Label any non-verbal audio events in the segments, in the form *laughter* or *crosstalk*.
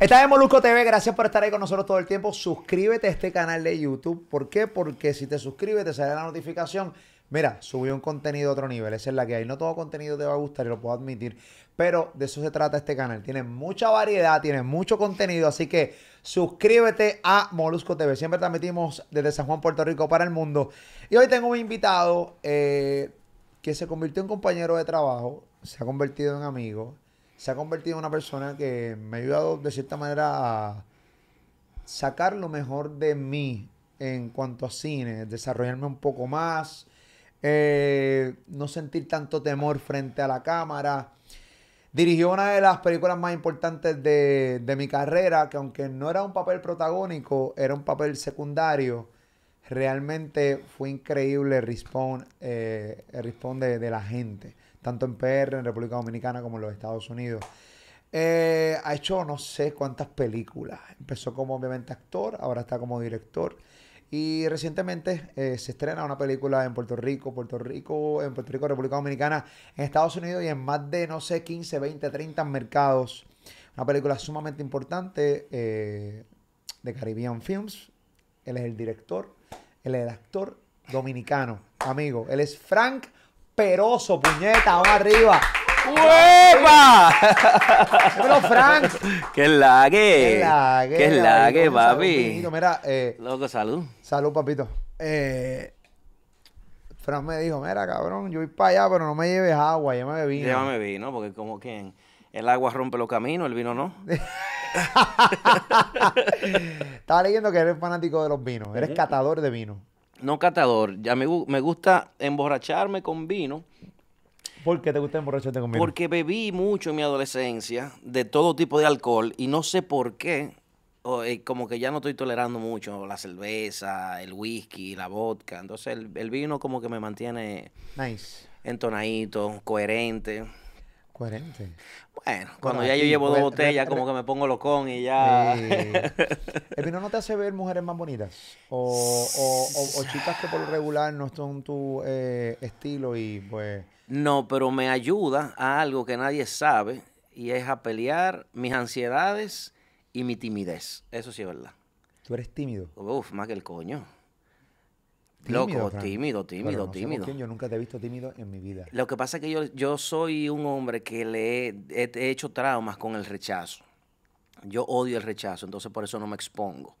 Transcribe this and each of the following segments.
Estás en Molusco TV, gracias por estar ahí con nosotros todo el tiempo. Suscríbete a este canal de YouTube. ¿Por qué? Porque si te suscribes te sale la notificación. Mira, subí un contenido a otro nivel, esa es la que hay. No todo contenido te va a gustar y lo puedo admitir, pero de eso se trata este canal. Tiene mucha variedad, tiene mucho contenido, así que suscríbete a Molusco TV. Siempre transmitimos desde San Juan, Puerto Rico para el mundo. Y hoy tengo un invitado eh, que se convirtió en compañero de trabajo, se ha convertido en amigo se ha convertido en una persona que me ha ayudado de cierta manera a sacar lo mejor de mí en cuanto a cine, desarrollarme un poco más, eh, no sentir tanto temor frente a la cámara. Dirigió una de las películas más importantes de, mi carrera, que aunque no era un papel protagónico, era un papel secundario. Realmente fue increíble el respawn, eh, de la gente tanto en PR, en República Dominicana, como en los Estados Unidos. Eh, ha hecho no sé cuántas películas. Empezó como obviamente actor, ahora está como director. Y recientemente eh, se estrena una película en Puerto Rico, Puerto Rico, en Puerto Rico, República Dominicana, en Estados Unidos y en más de, no sé, 15, 20, 30 mercados. Una película sumamente importante eh, de Caribbean Films. Él es el director, él es el actor dominicano, amigo. Él es Frank Peroso, puñeta, vamos arriba. ¡Hueva! ¡Pero *laughs* Frank. ¿Qué lague, ¿Qué lague, ¿Qué papi? Salud, eh, salud. Salud, papito. Eh, Frank me dijo, mira, cabrón, yo voy para allá, pero no me lleves agua, llévame vino. Llévame vino, porque como quien el agua rompe los caminos, el vino no. *laughs* Estaba leyendo que eres fanático de los vinos, eres catador de vino. No catador. Ya me, me gusta emborracharme con vino. ¿Por qué te gusta emborracharte con vino? Porque bebí mucho en mi adolescencia de todo tipo de alcohol y no sé por qué. Eh, como que ya no estoy tolerando mucho la cerveza, el whisky, la vodka. Entonces el, vino como que me mantiene entonadito, coherente. Bueno, cuando ya yo llevo dos botellas, como que me pongo locón y ya. *laughs* ¿El vino no te hace ver mujeres más bonitas? O, o, o, chicas que por lo regular no son tu eh, estilo y pues. No, pero me ayuda a algo que nadie sabe y es a pelear mis ansiedades y mi timidez. Eso sí es verdad. ¿Tú eres tímido? Uf, más que el coño. Loco, tímido, tímido, tímido. yo nunca te he visto tímido en mi vida. Lo que pasa es que yo, yo soy un hombre que le he, he, hecho traumas con el rechazo. Yo odio el rechazo, entonces por eso no me expongo.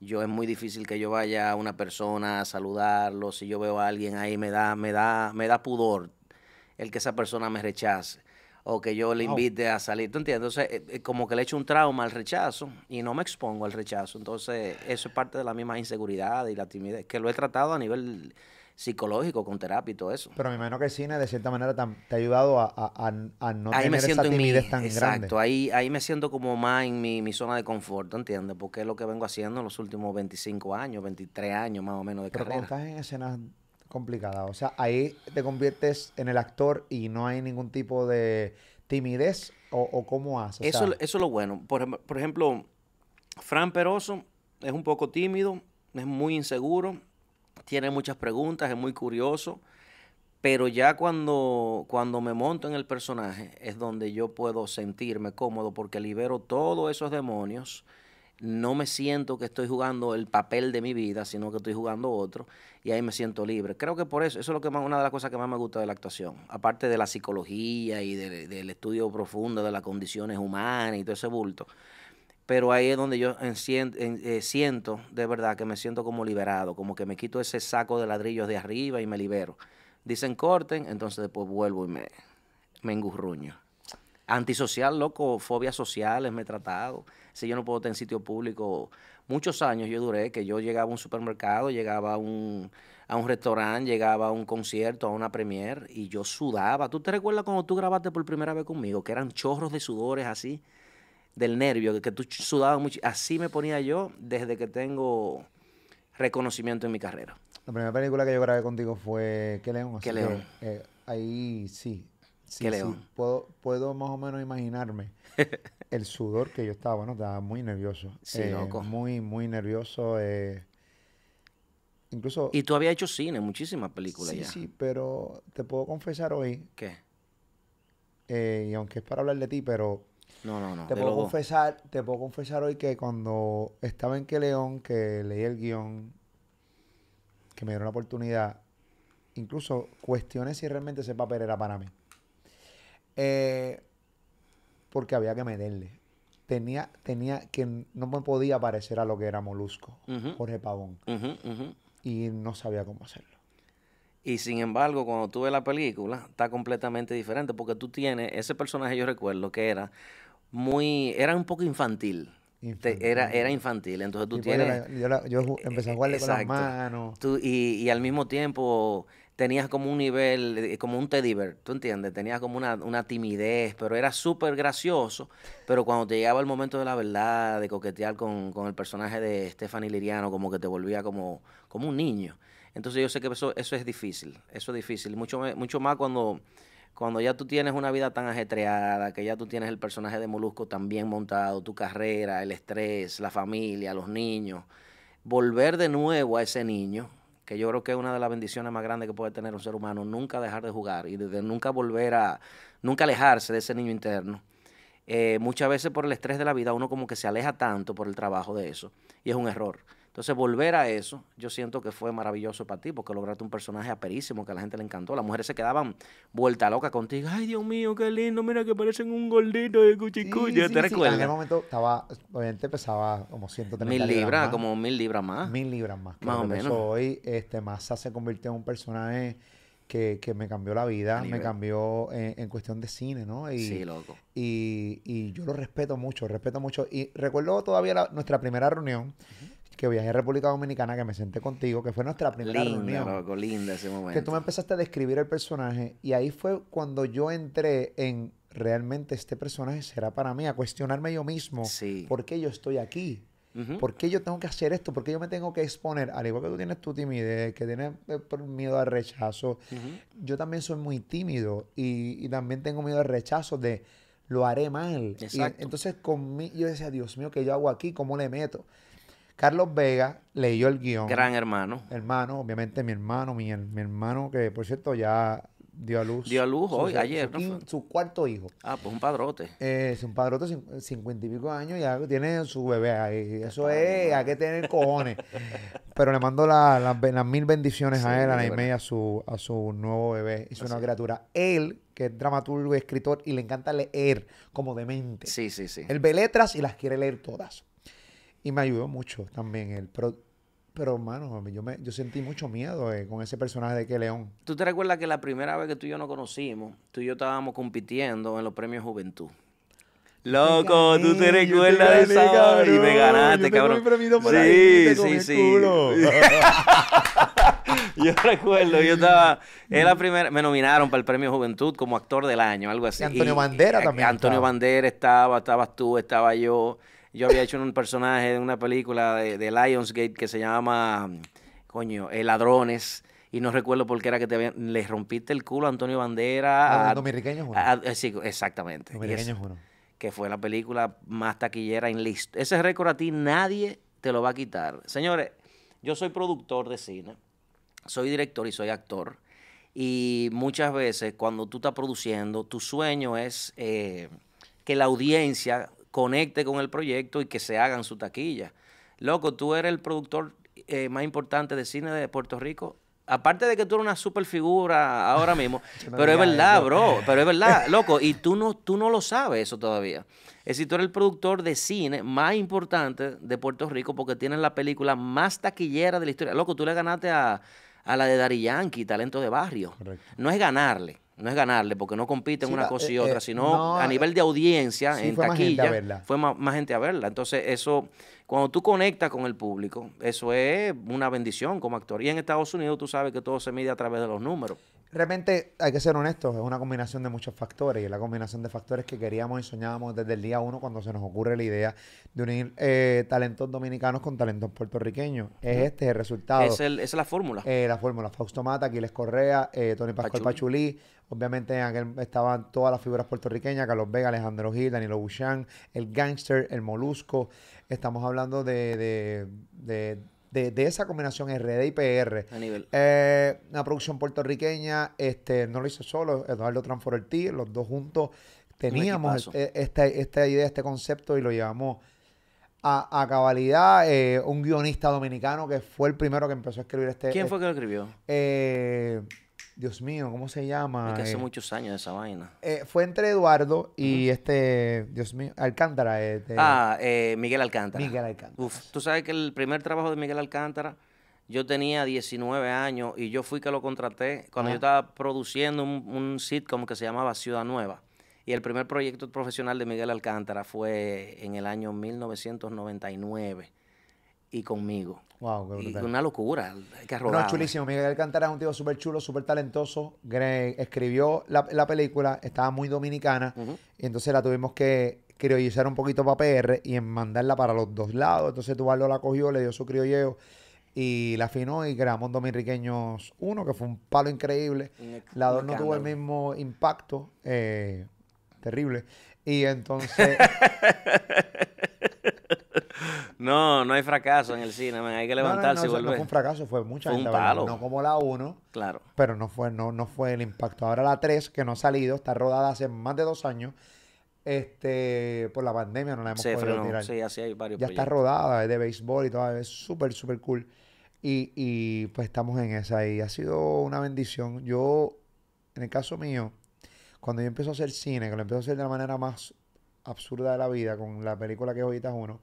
Yo es muy difícil que yo vaya a una persona a saludarlo. Si yo veo a alguien ahí me da, me da, me da pudor el que esa persona me rechace o que yo le invite a salir, ¿tú entiendes? Entonces, eh, eh, como que le he hecho un trauma al rechazo y no me expongo al rechazo. Entonces, eso es parte de la misma inseguridad y la timidez, que lo he tratado a nivel psicológico, con terapia y todo eso. Pero me imagino que cine, de cierta manera, te ha ayudado a, no tener me siento esa timidez tan exacto, grande. Exacto, ahí, ahí me siento como más en mi, mi zona de confort, ¿entiendes? Porque es lo que vengo haciendo en los últimos 25 años, 23 años más o menos de Pero carrera. estás en complicada. O sea, ahí te conviertes en el actor y no hay ningún tipo de timidez o, cómo haces. Eso, eso es lo bueno. Por, ejemplo, Fran Peroso es un poco tímido, es muy inseguro, tiene muchas preguntas, es muy curioso. Pero ya cuando, cuando me monto en el personaje es donde yo puedo sentirme cómodo porque libero todos esos demonios no me siento que estoy jugando el papel de mi vida, sino que estoy jugando otro y ahí me siento libre. Creo que por eso, eso es lo que una de las cosas que más me gusta de la actuación, aparte de la psicología y del estudio profundo de las condiciones humanas y todo ese bulto. Pero ahí es donde yo eh, siento de verdad que me siento como liberado, como que me quito ese saco de ladrillos de arriba y me libero. Dicen corten, entonces después vuelvo y me, me engurruño. Antisocial, loco, fobias sociales me he tratado si yo no puedo estar en sitio público. Muchos años yo duré que yo llegaba a un supermercado, llegaba a un, restaurante, llegaba a un concierto, a una premiere, y yo sudaba. ¿Tú te recuerdas cuando tú grabaste por primera vez conmigo, que eran chorros de sudores así, del nervio, que tú sudabas mucho? Así me ponía yo desde que tengo reconocimiento en mi carrera. La primera película que yo grabé contigo fue ¿Qué León? ¿Qué León? Eh, eh, ahí sí, Sí, puedo, puedo más o menos imaginarme *laughs* el sudor que yo estaba. Bueno, estaba muy nervioso. Sí, eh, Muy, muy nervioso. Eh, incluso... Y tú habías hecho cine, muchísimas películas sí, ya. Sí, sí, pero te puedo confesar hoy... ¿Qué? Eh, y aunque es para hablar de ti, pero... No, no, no. Te puedo, confesar, te puedo confesar hoy que cuando estaba en Que León, que leí el guión, que me dieron la oportunidad, incluso cuestioné si realmente ese papel era para mí. Eh, porque había que meterle. Tenía, tenía que no me podía parecer a lo que era Molusco, Jorge Pavón. Y no sabía cómo hacerlo. Y sin embargo, cuando tú ves la película, está completamente diferente, porque tú tienes ese personaje, yo recuerdo que era muy, era un poco infantil. era, era infantil, entonces tú pues, tienes... Yo, eh, empecé a eh, jugarle con las manos. y, y al mismo tiempo tenías como un nivel, eh, como un teddy bear, ¿tú entiendes? Tenías como una, timidez, pero era súper gracioso. Pero cuando te llegaba el momento de la verdad, de coquetear con, con, el personaje de Stephanie Liriano, como que te volvía como, como un niño. Entonces yo sé que eso, eso es difícil, eso es difícil. Mucho, mucho más cuando, cuando ya tú tienes una vida tan ajetreada, que ya tú tienes el personaje de Molusco tan bien montado, tu carrera, el estrés, la familia, los niños. Volver de nuevo a ese niño que yo creo que es una de las bendiciones más grandes que puede tener un ser humano, nunca dejar de jugar y de, nunca volver a, nunca alejarse de ese niño interno. Eh, muchas veces por el estrés de la vida uno como que se aleja tanto por el trabajo de eso y es un error. Entonces, volver a eso, yo siento que fue maravilloso para ti, porque lograste un personaje aperísimo que a la gente le encantó. Las mujeres se quedaban vuelta loca contigo. Ay, Dios mío, qué lindo, mira que parecen un gordito de cuchicuya. ¿Te En ese momento estaba, obviamente pesaba como 130 mil libras. como mil libras más. Mil libras más. Más o menos. Hoy, este, Massa se convirtió en un personaje que, que me cambió la vida, me cambió en, cuestión de cine, ¿no? Y, sí, loco. Y, y yo lo respeto mucho, respeto mucho. Y recuerdo todavía nuestra primera reunión que viajé a República Dominicana, que me senté contigo, que fue nuestra primera reunión. ese momento. Que tú me empezaste a describir el personaje y ahí fue cuando yo entré en realmente este personaje será para mí, a cuestionarme yo mismo por qué yo estoy aquí. ¿Por qué yo tengo que hacer esto? ¿Por qué yo me tengo que exponer? Al igual que tú tienes tu timidez, que tienes eh, miedo al rechazo, yo también soy muy tímido y, también tengo miedo al rechazo de lo haré mal. entonces conmigo yo decía, Dios mío, ¿qué yo hago aquí? ¿Cómo le meto? Carlos Vega leyó el guión. Gran hermano. Hermano, obviamente mi hermano, mi, hermano que por cierto ya dio a luz. Dio a luz hoy, ayer. Su, cuarto hijo. Ah, pues un padrote. Eh, es un padrote, cincuenta y pico años, ya tiene su bebé ahí. Eso es, hay que tener cojones. *laughs* Pero le mando las mil bendiciones a él, a y a su, a su nuevo bebé. Es una criatura. Él, que es dramaturgo y escritor, y le encanta leer como demente. Sí, sí, sí. Él ve letras y las quiere leer todas. Y me ayudó mucho también él. Pero, pero hermano, yo, me, sentí mucho miedo eh, con ese personaje de que León. ¿Tú te recuerdas que la primera vez que tú y yo nos conocimos, tú y yo estábamos compitiendo en los premios Juventud? Loco, tú te recuerdas de eso y me ganaste, yo cabrón. Por sí, sí, sí. *laughs* yo recuerdo, yo estaba, es la primera, me nominaron para el premio Juventud como actor del año, algo así. Y Antonio Bandera también. Antonio Bandera estaba, estabas tú, estaba yo. Yo había hecho un personaje de una película de, Lionsgate que se llama, coño, eh, Ladrones. Y no recuerdo por qué era que te le rompiste el culo a Antonio Bandera. Ah, a, Dominiqueño Juno. Eh, sí, exactamente. Dominiqueño Que fue la película más taquillera en listo. Ese récord a ti nadie te lo va a quitar. Señores, yo soy productor de cine, soy director y soy actor. Y muchas veces cuando tú estás produciendo, tu sueño es eh, que la audiencia conecte con el proyecto y que se hagan su taquilla. Loco, tú eres el productor eh, más importante de cine de Puerto Rico. Aparte de que tú eres una super figura ahora mismo, *laughs* pero es verdad, bro, *laughs* pero es verdad, loco, y tú no, tú no lo sabes eso todavía. Es decir, tú eres el productor de cine más importante de Puerto Rico porque tienes la película más taquillera de la historia. Loco, tú le ganaste a, a la de Dari Yankee, Talento de Barrio. No es ganarle, no es ganarle, porque no compiten una cosa y eh, otra, eh, sino a eh, nivel de audiencia, en taquilla, fue más, gente a verla. Entonces, eso, cuando tú conectas con el público, eso es una bendición como actor. Y en Estados Unidos tú sabes que todo se mide a través de los números. Realmente hay que ser honestos, es una combinación de muchos factores y es la combinación de factores que queríamos y soñábamos desde el día uno cuando se nos ocurre la idea de unir eh, talentos dominicanos con talentos puertorriqueños. Es este el resultado. Es, es la fórmula. Eh, la fórmula. Fausto Mata, Aquiles Correa, eh, Tony Pascual Pachulí. Obviamente en estaban todas las figuras puertorriqueñas, Carlos Vega, Alejandro Gil, Danilo Buchan, el Gangster, el Molusco. Estamos hablando de de, esa combinación RD y PR. A nivel. Eh, una producción puertorriqueña, este, no lo hizo solo, Eduardo transfer los dos juntos teníamos e, esta, idea, este concepto y lo llevamos a, cabalidad. Eh, un guionista dominicano que fue el primero que empezó a escribir este. ¿Quién fue que lo escribió? Eh, Dios mío, ¿cómo se llama? Es que hace eh, muchos años esa vaina. Eh, fue entre Eduardo y este, Dios mío, Alcántara. Eh, ah, Miguel Alcántara. Miguel Alcántara. Uf, tú sabes que el primer trabajo de Miguel Alcántara, yo tenía 19 años y yo fui que lo contraté cuando yo estaba produciendo un, un, sitcom que se llamaba Ciudad Nueva. Y el primer proyecto profesional de Miguel Alcántara fue en el año 1999 y conmigo. Wow, qué una locura, qué No, chulísimo. Miguel cantar es un tío súper chulo, súper talentoso. Escribió la, película, estaba muy dominicana, y entonces la tuvimos que criollizar un poquito para PR y en mandarla para los dos lados. Entonces Tuvaldo la cogió, le dio su criolleo y la afinó y grabamos Dominriqueños 1, que fue un palo increíble. la 2 no tuvo el mismo impacto, eh, terrible. Y entonces *laughs* No, no hay fracaso en el cine, hay que levantarse y No fue un fracaso, fue mucha fue No como la 1. Claro. Pero no fue, no, no fue el impacto. Ahora la 3, que no ha salido, está rodada hace más de dos años. Este, por la pandemia no la hemos podido tirar. Sí, así hay varios. Ya está rodada, es de béisbol y todo, es súper, súper cool. Y, pues estamos en esa y ha sido una bendición. Yo, en el caso mío, cuando yo empecé a hacer cine, que lo empiezo a hacer de la manera más absurda de la vida, con la película que es está 1,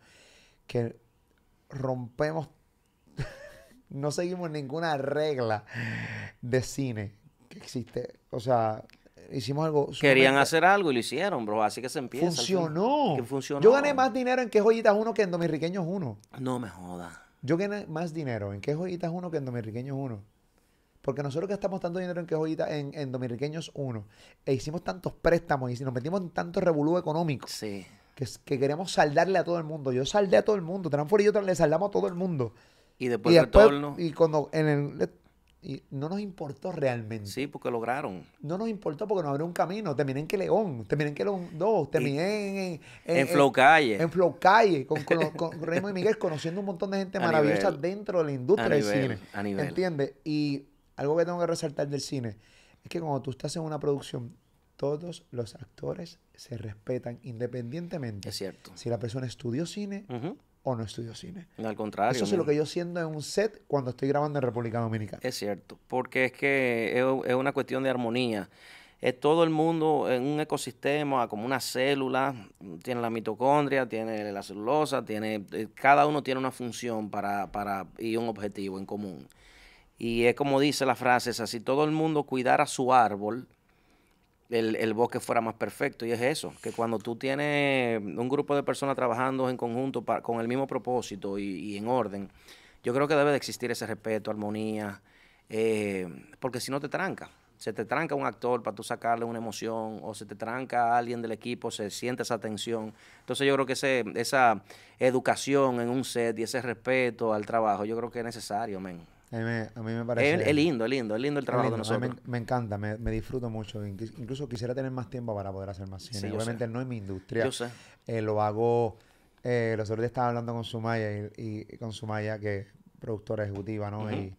que rompemos, *laughs* no seguimos ninguna regla de cine que existe. O sea, hicimos algo. Querían hacer algo y lo hicieron, bro. Así que se empieza. Funcionó. Que funcionó. Yo gané más dinero en qué joyitas uno que en Dominriqueños uno. No me joda Yo gané más dinero en qué joyitas uno que en Dominiqueños uno. Porque nosotros que estamos tanto dinero en que joyitas en, en Dominriqueños uno. E hicimos tantos préstamos y nos metimos en tanto revolú económico. Sí que, queremos saldarle a todo el mundo. Yo saldé a todo el mundo. Tranfuer y yo le saldamos a todo el mundo. Y después, y Y cuando en el, y no nos importó realmente. Sí, porque lograron. No nos importó porque nos abrió un camino. Terminé en León. terminé en Queleón 2, terminé en... En, en Flow Calle. En Flow Calle, con, con, Raymond y Miguel, conociendo un montón de gente *laughs* maravillosa dentro de la industria del cine. A nivel. ¿Entiendes? Y algo que tengo que resaltar del cine es que cuando tú estás en una producción, todos los actores se respetan independientemente. Es cierto. Si la persona estudió cine o no estudió cine. al contrario. Eso es lo que yo siento en un set cuando estoy grabando en República Dominicana. Es cierto, porque es que es, una cuestión de armonía. Es todo el mundo en un ecosistema, como una célula, tiene la mitocondria, tiene la celulosa, tiene, eh, cada uno tiene una función para, y un objetivo en común. Y es como dice la frase, es así, todo el mundo cuidara su árbol, el, bosque fuera más perfecto. Y es eso, que cuando tú tienes un grupo de personas trabajando en conjunto con el mismo propósito y, en orden, yo creo que debe de existir ese respeto, armonía, eh, porque si no te tranca. Se te tranca un actor para tú sacarle una emoción o se te tranca alguien del equipo, se siente esa tensión. Entonces yo creo que ese, esa educación en un set y ese respeto al trabajo, yo creo que es necesario, men. A mí me, parece. Es, lindo, es lindo, es lindo el trabajo de nosotros. Me, encanta, me, disfruto mucho. Incluso quisiera tener más tiempo para poder hacer más cine. Obviamente no es mi industria. Yo sé. Eh, lo hago. Eh, los otros estaba hablando con Sumaya y, y, con Sumaya, que es productora ejecutiva, ¿no? y,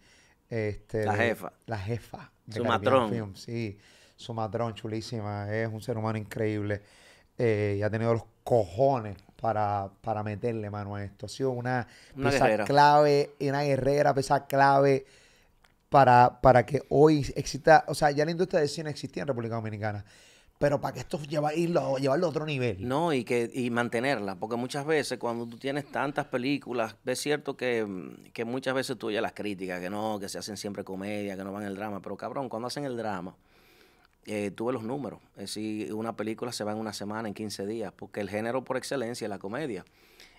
este, la jefa. La jefa. De matrón. Film, sí. matrón, chulísima. Es un ser humano increíble. Eh, y ha tenido los cojones para, para meterle mano a esto. Ha sido una, una clave, una guerrera, pieza clave para, para que hoy exista, o sea, ya la industria de cine existía en República Dominicana, pero para que esto lleva, irlo, llevarlo a otro nivel. No, y, que, y mantenerla, porque muchas veces cuando tú tienes tantas películas, es cierto que, que muchas veces tú oyes las críticas, que no, que se hacen siempre comedia, que no van el drama, pero cabrón, cuando hacen el drama eh, tuve los números. Es decir, una película se va en una semana, en 15 días, porque el género por excelencia es la comedia.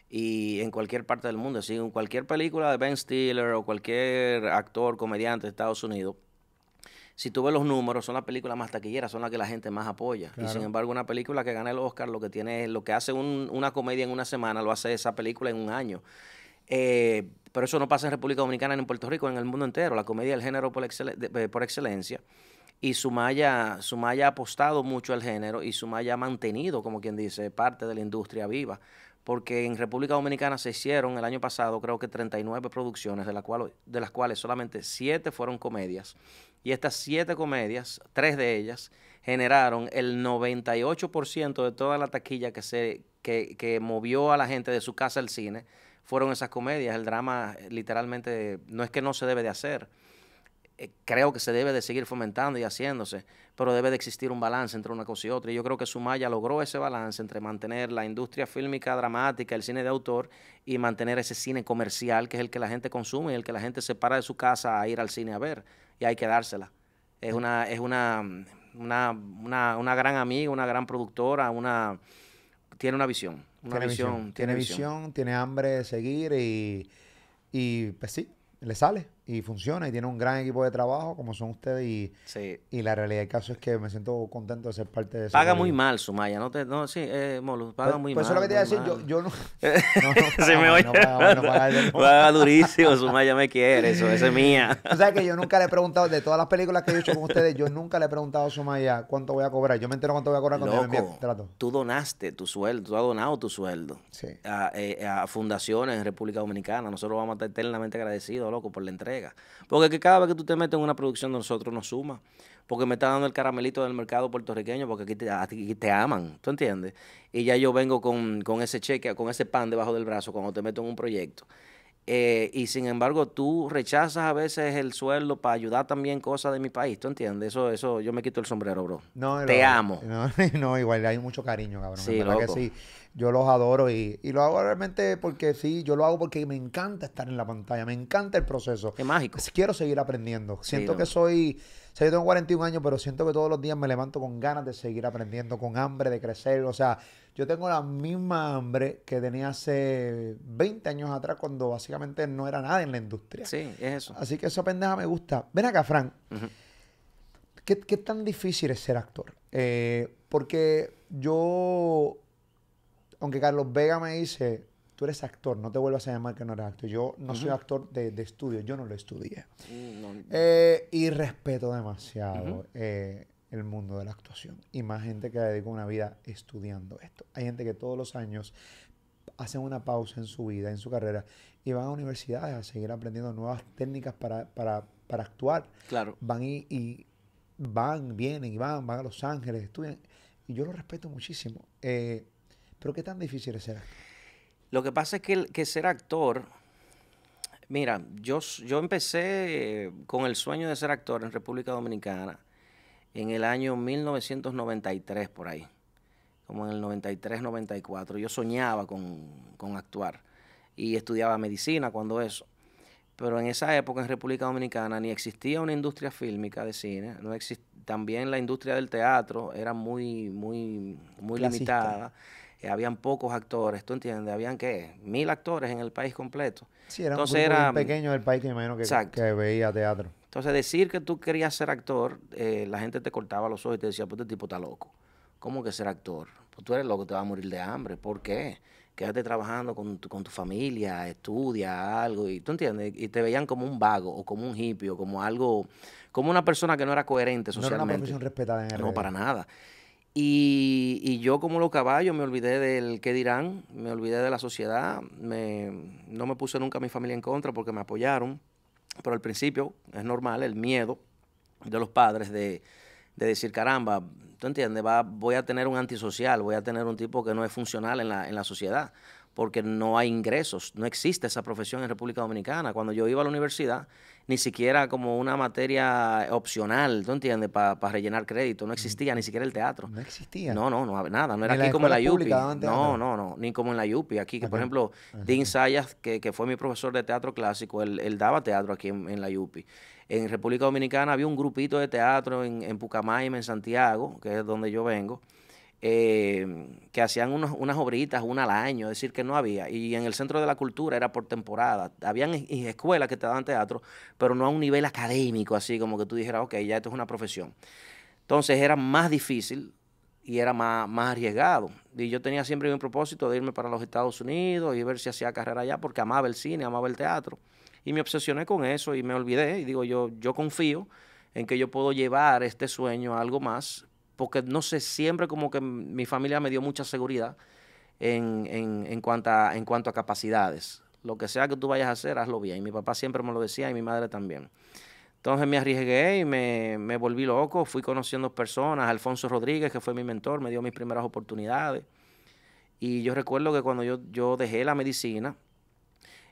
Y en cualquier parte del mundo, es decir, en cualquier película de Ben Stiller o cualquier actor, comediante de Estados Unidos, si tuve los números, son las películas más taquilleras, son las que la gente más apoya. Y sin embargo, una película que gana el Oscar, lo que tiene, lo que hace un, una comedia en una semana, lo hace esa película en un año. Eh, pero eso no pasa en República Dominicana, ni en Puerto Rico, en el mundo entero. La comedia el género por, eh, por excelencia y Sumaya, Sumaya ha apostado mucho al género y Sumaya ha mantenido, como quien dice, parte de la industria viva. Porque en República Dominicana se hicieron el año pasado creo que 39 producciones, de, la cual, de las cuales solamente 7 fueron comedias. Y estas 7 comedias, 3 de ellas, generaron el 98% de toda la taquilla que, se, que, que movió a la gente de su casa al cine. Fueron esas comedias. El drama literalmente no es que no se debe de hacer eh, creo que se debe de seguir fomentando y haciéndose, pero debe de existir un balance entre una cosa y otra. Y yo creo que Sumaya logró ese balance entre mantener la industria fílmica dramática, el cine de autor, y mantener ese cine comercial, que es el que la gente consume, y el que la gente se para de su casa a ir al cine a ver, y hay que dársela. Es una, es una, una, una, gran amiga, una gran productora, una tiene una visión. Una tiene visión, Tiene, tiene hambre de seguir y, y pues sí, le sale y funciona y tiene un gran equipo de trabajo como son ustedes y, y la realidad del caso es que me siento contento de ser parte de eso. Paga muy mal Sumaya, no te no sí, eh, Molo, paga pues, muy mal. Pues eso lo que te iba a decir, yo, yo no, no, paga, durísimo, Sumaya me quiere, eso, es mía. o *laughs* sea que yo nunca le he preguntado de todas las películas que he hecho con ustedes, yo nunca le he preguntado a Sumaya cuánto voy a cobrar. Yo me entero cuánto voy a cobrar cuando me trato. Tú donaste tu sueldo, tú has donado tu sueldo a, eh, a fundaciones en República Dominicana. Nosotros vamos a estar eternamente agradecidos, loco, por la entrega porque cada vez que tú te metes en una producción de nosotros nos suma. Porque me está dando el caramelito del mercado puertorriqueño, porque aquí te, aman, ¿tú entiendes? Y ya yo vengo con, con ese cheque, con ese pan debajo del brazo cuando te meto en un proyecto. Eh, y sin embargo tú rechazas a veces el sueldo para ayudar también cosas de mi país, ¿tú entiendes? Eso, eso, yo me quito el sombrero, bro. Te amo. *laughs* No, igual hay mucho cariño, cabrón. Sí, Que sí, yo los adoro y, lo hago realmente porque sí, yo lo hago porque me encanta estar en la pantalla, me encanta el proceso. Qué mágico. Quiero seguir aprendiendo. Siento que soy sea, yo tengo 41 años, pero siento que todos los días me levanto con ganas de seguir aprendiendo, con hambre de crecer. O sea, yo tengo la misma hambre que tenía hace 20 años atrás cuando básicamente no era nada en la industria. Sí, es eso. Así que esa pendeja me gusta. Ven acá, Frank. ¿Qué, tan difícil es ser actor? Eh, porque yo, aunque Carlos Vega me dice, tú eres actor, no te vuelvas a llamar que no eres actor. Yo no soy actor de, estudio, yo no lo estudié. Mm, eh, y respeto demasiado eh, el mundo de la actuación. Y más gente que dedica una vida estudiando esto. Hay gente que todos los años hacen una pausa en su vida, en su carrera, y van a universidades a seguir aprendiendo nuevas técnicas para, para, para actuar. Claro. Van y, van, vienen y van, van a Los Ángeles, estudian. Y yo lo respeto muchísimo. Eh, pero qué tan difícil es ser actor. Lo que pasa es que, ser actor, mira, yo, yo empecé eh, con el sueño de ser actor en República Dominicana en el año 1993, por ahí, como en el 93, 94. Yo soñaba con, actuar y estudiaba medicina cuando eso. Pero en esa época en República Dominicana ni existía una industria fílmica de cine, no también la industria del teatro era muy, muy, muy limitada. Eh, habían pocos actores, ¿tú entiendes? Habían, ¿qué? Mil actores en el país completo. Sí, era un pequeño del país, que imagino que, veía teatro. Entonces, decir que tú querías ser actor, eh, la gente te cortaba los ojos y te decía, pues este tipo está loco. ¿Cómo que ser actor? Pues tú eres loco, te vas a morir de hambre. ¿Por qué? Quédate trabajando con tu, con tu familia, estudia algo, y tú entiendes, y te veían como un vago o como un hippie o como algo, como una persona que no era coherente socialmente. No era una profesión respetada en el No, para nada. Y, yo como los caballos me olvidé del qué dirán, me olvidé de la sociedad, me, no me puse nunca mi familia en contra porque me apoyaron, pero al principio es normal el miedo de los padres de, decir, caramba, ¿tú entiendes? Va, voy a tener un antisocial, voy a tener un tipo que no es funcional en la, en la sociedad, porque no hay ingresos, no existe esa profesión en República Dominicana. Cuando yo iba a la universidad ni siquiera como una materia opcional, ¿tú entiendes? Para rellenar crédito. No existía ni siquiera el teatro. No existía. No, no, no, nada. No era aquí como en la Yupi. No, no, no, ni como en la Yupi. Aquí, que por ejemplo, Dean Sayas, que, fue mi profesor de teatro clásico, él, él daba teatro aquí en, la Yupi. En República Dominicana había un grupito de teatro en, en en Santiago, que es donde yo vengo eh, que hacían unas obritas una al año, es decir, que no había. Y en el Centro de la Cultura era por temporada. Habían escuelas que te daban teatro, pero no a un nivel académico, así como que tú dijeras, ok, ya esto es una profesión. Entonces era más difícil y era más, más arriesgado. Y yo tenía siempre mi propósito de irme para los Estados Unidos y ver si hacía carrera allá, porque amaba el cine, amaba el teatro. Y me obsesioné con eso y me olvidé. Y digo, yo, yo confío en que yo puedo llevar este sueño a algo más porque no sé, siempre como que mi familia me dio mucha seguridad en, cuanto a, en cuanto a capacidades. Lo que sea que tú vayas a hacer, hazlo bien. Y mi papá siempre me lo decía y mi madre también. Entonces me arriesgué y me, volví loco, fui conociendo personas, Alfonso Rodríguez, que fue mi mentor, me dio mis primeras oportunidades. Y yo recuerdo que cuando yo, yo dejé la medicina,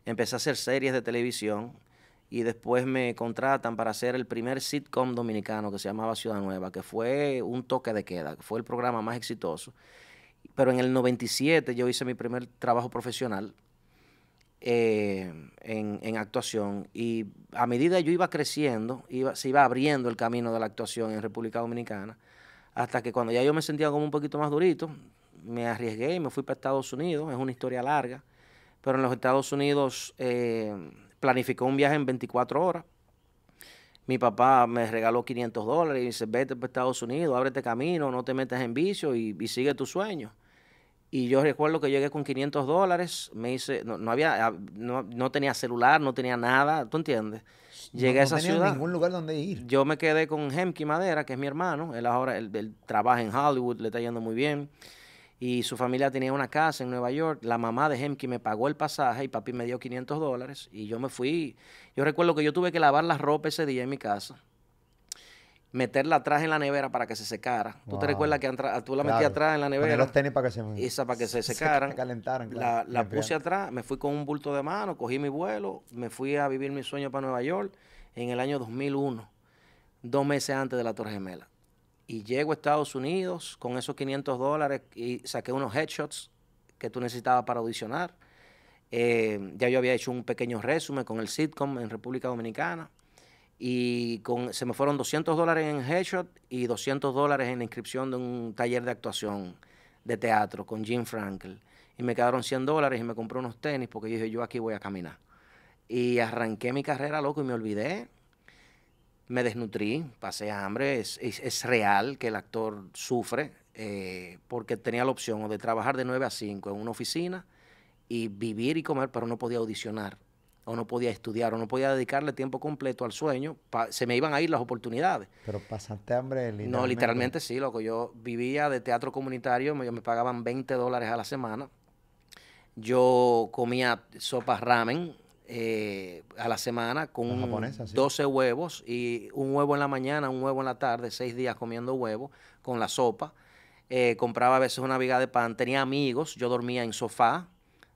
empecé a hacer series de televisión y después me contratan para hacer el primer sitcom dominicano que se llamaba Ciudad Nueva, que fue un toque de queda, que fue el programa más exitoso. Pero en el 97 yo hice mi primer trabajo profesional eh, en, actuación y a medida yo iba creciendo, iba, se iba abriendo el camino de la actuación en República Dominicana, hasta que cuando ya yo me sentía como un poquito más durito, me arriesgué y me fui para Estados Unidos, es una historia larga, pero en los Estados Unidos... Eh, planificó un viaje en 24 horas. Mi papá me regaló 500 dólares y dice, vete para Estados Unidos, ábrete camino, no te metas en vicio y, sigue tu sueño. Y yo recuerdo que llegué con 500 dólares, me dice no, había, ah, no, tenía celular, no tenía nada, ¿tú entiendes? Llegué a esa ciudad. ningún lugar donde ir. Yo me quedé con Hemke Madera, que es mi hermano, él ahora, trabaja en Hollywood, le está yendo muy bien y su familia tenía una casa en Nueva York. La mamá de Hemke me pagó el pasaje y papi me dio 500 dólares y yo me fui. Yo recuerdo que yo tuve que lavar la ropa ese día en mi casa, meterla atrás en la nevera para que se secara. ¿Tú te recuerdas que tú la metí atrás en la nevera? los tenis para que se, esa, para que se, *laughs* secaran. calentaran. La, la puse atrás, me fui con un bulto de mano, cogí mi vuelo, me fui a vivir mi sueño para Nueva York en el año 2001, dos meses antes de la Torre Gemela y llego a Estados Unidos con esos 500 dólares y saqué unos headshots que tú necesitabas para audicionar. Eh, ya yo había hecho un pequeño resumen con el sitcom en República Dominicana y con, se me fueron 200 dólares en headshot y 200 dólares en la inscripción de un taller de actuación de teatro con Jim Frankel. Y me quedaron 100 dólares y me compré unos tenis porque yo dije, yo aquí voy a caminar. Y arranqué mi carrera, loco, y me olvidé me desnutrí, pasé hambre, es, real que el actor sufre, eh, porque tenía la opción de trabajar de 9 a 5 en una oficina y vivir y comer, pero no podía audicionar, o no podía estudiar, o no podía dedicarle tiempo completo al sueño, se me iban a ir las oportunidades. Pero pasaste hambre literalmente. No, literalmente sí, loco. Yo vivía de teatro comunitario, me, me pagaban 20 dólares a la semana. Yo comía sopas ramen, eh, a la semana con un 12 huevos y un huevo en la mañana, un huevo en la tarde, seis días comiendo huevo con la sopa. Eh, compraba a veces una viga de pan, tenía amigos, yo dormía en sofá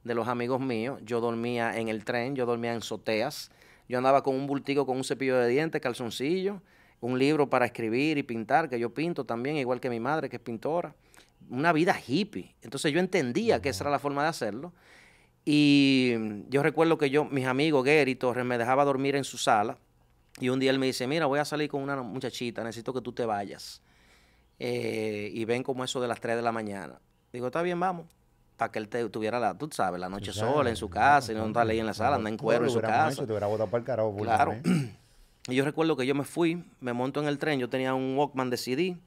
de los amigos míos, yo dormía en el tren, yo dormía en soteas, yo andaba con un bultico, con un cepillo de dientes, calzoncillo, un libro para escribir y pintar, que yo pinto también, igual que mi madre que es pintora, una vida hippie. Entonces yo entendía que esa era la forma de hacerlo y mm, yo recuerdo que yo, mis amigos, Gary Torres, me dejaba dormir en su sala. Y un día él me dice, mira, voy a salir con una muchachita, necesito que tú te vayas. Eh, y ven como eso de las 3 de la mañana. Digo, está bien, vamos. Para que él te, tuviera la, tú sabes, la noche sola en su casa, y no estar ahí en la sala, anda en cuero en su casa. ¿eh? *clears throat* Y yo recuerdo que yo me fui, me monto en el tren, yo tenía un Walkman de CD,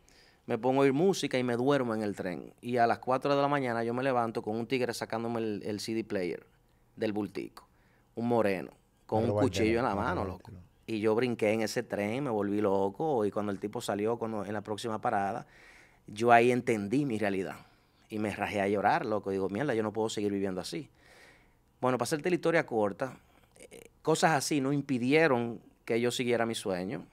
me pongo a oír música y me duermo en el tren. Y a las 4 de la mañana yo me levanto con un tigre sacándome el, CD player del bultico, un moreno, con un cuchillo en la mano, loco. Y yo brinqué en ese tren, me volví loco y cuando el tipo salió en la próxima parada, yo ahí entendí mi realidad. Y me rajé a llorar, loco. Digo, mierda, yo no puedo seguir viviendo así. Bueno, para hacerte la historia corta, eh, cosas así no impidieron que yo siguiera mi sueño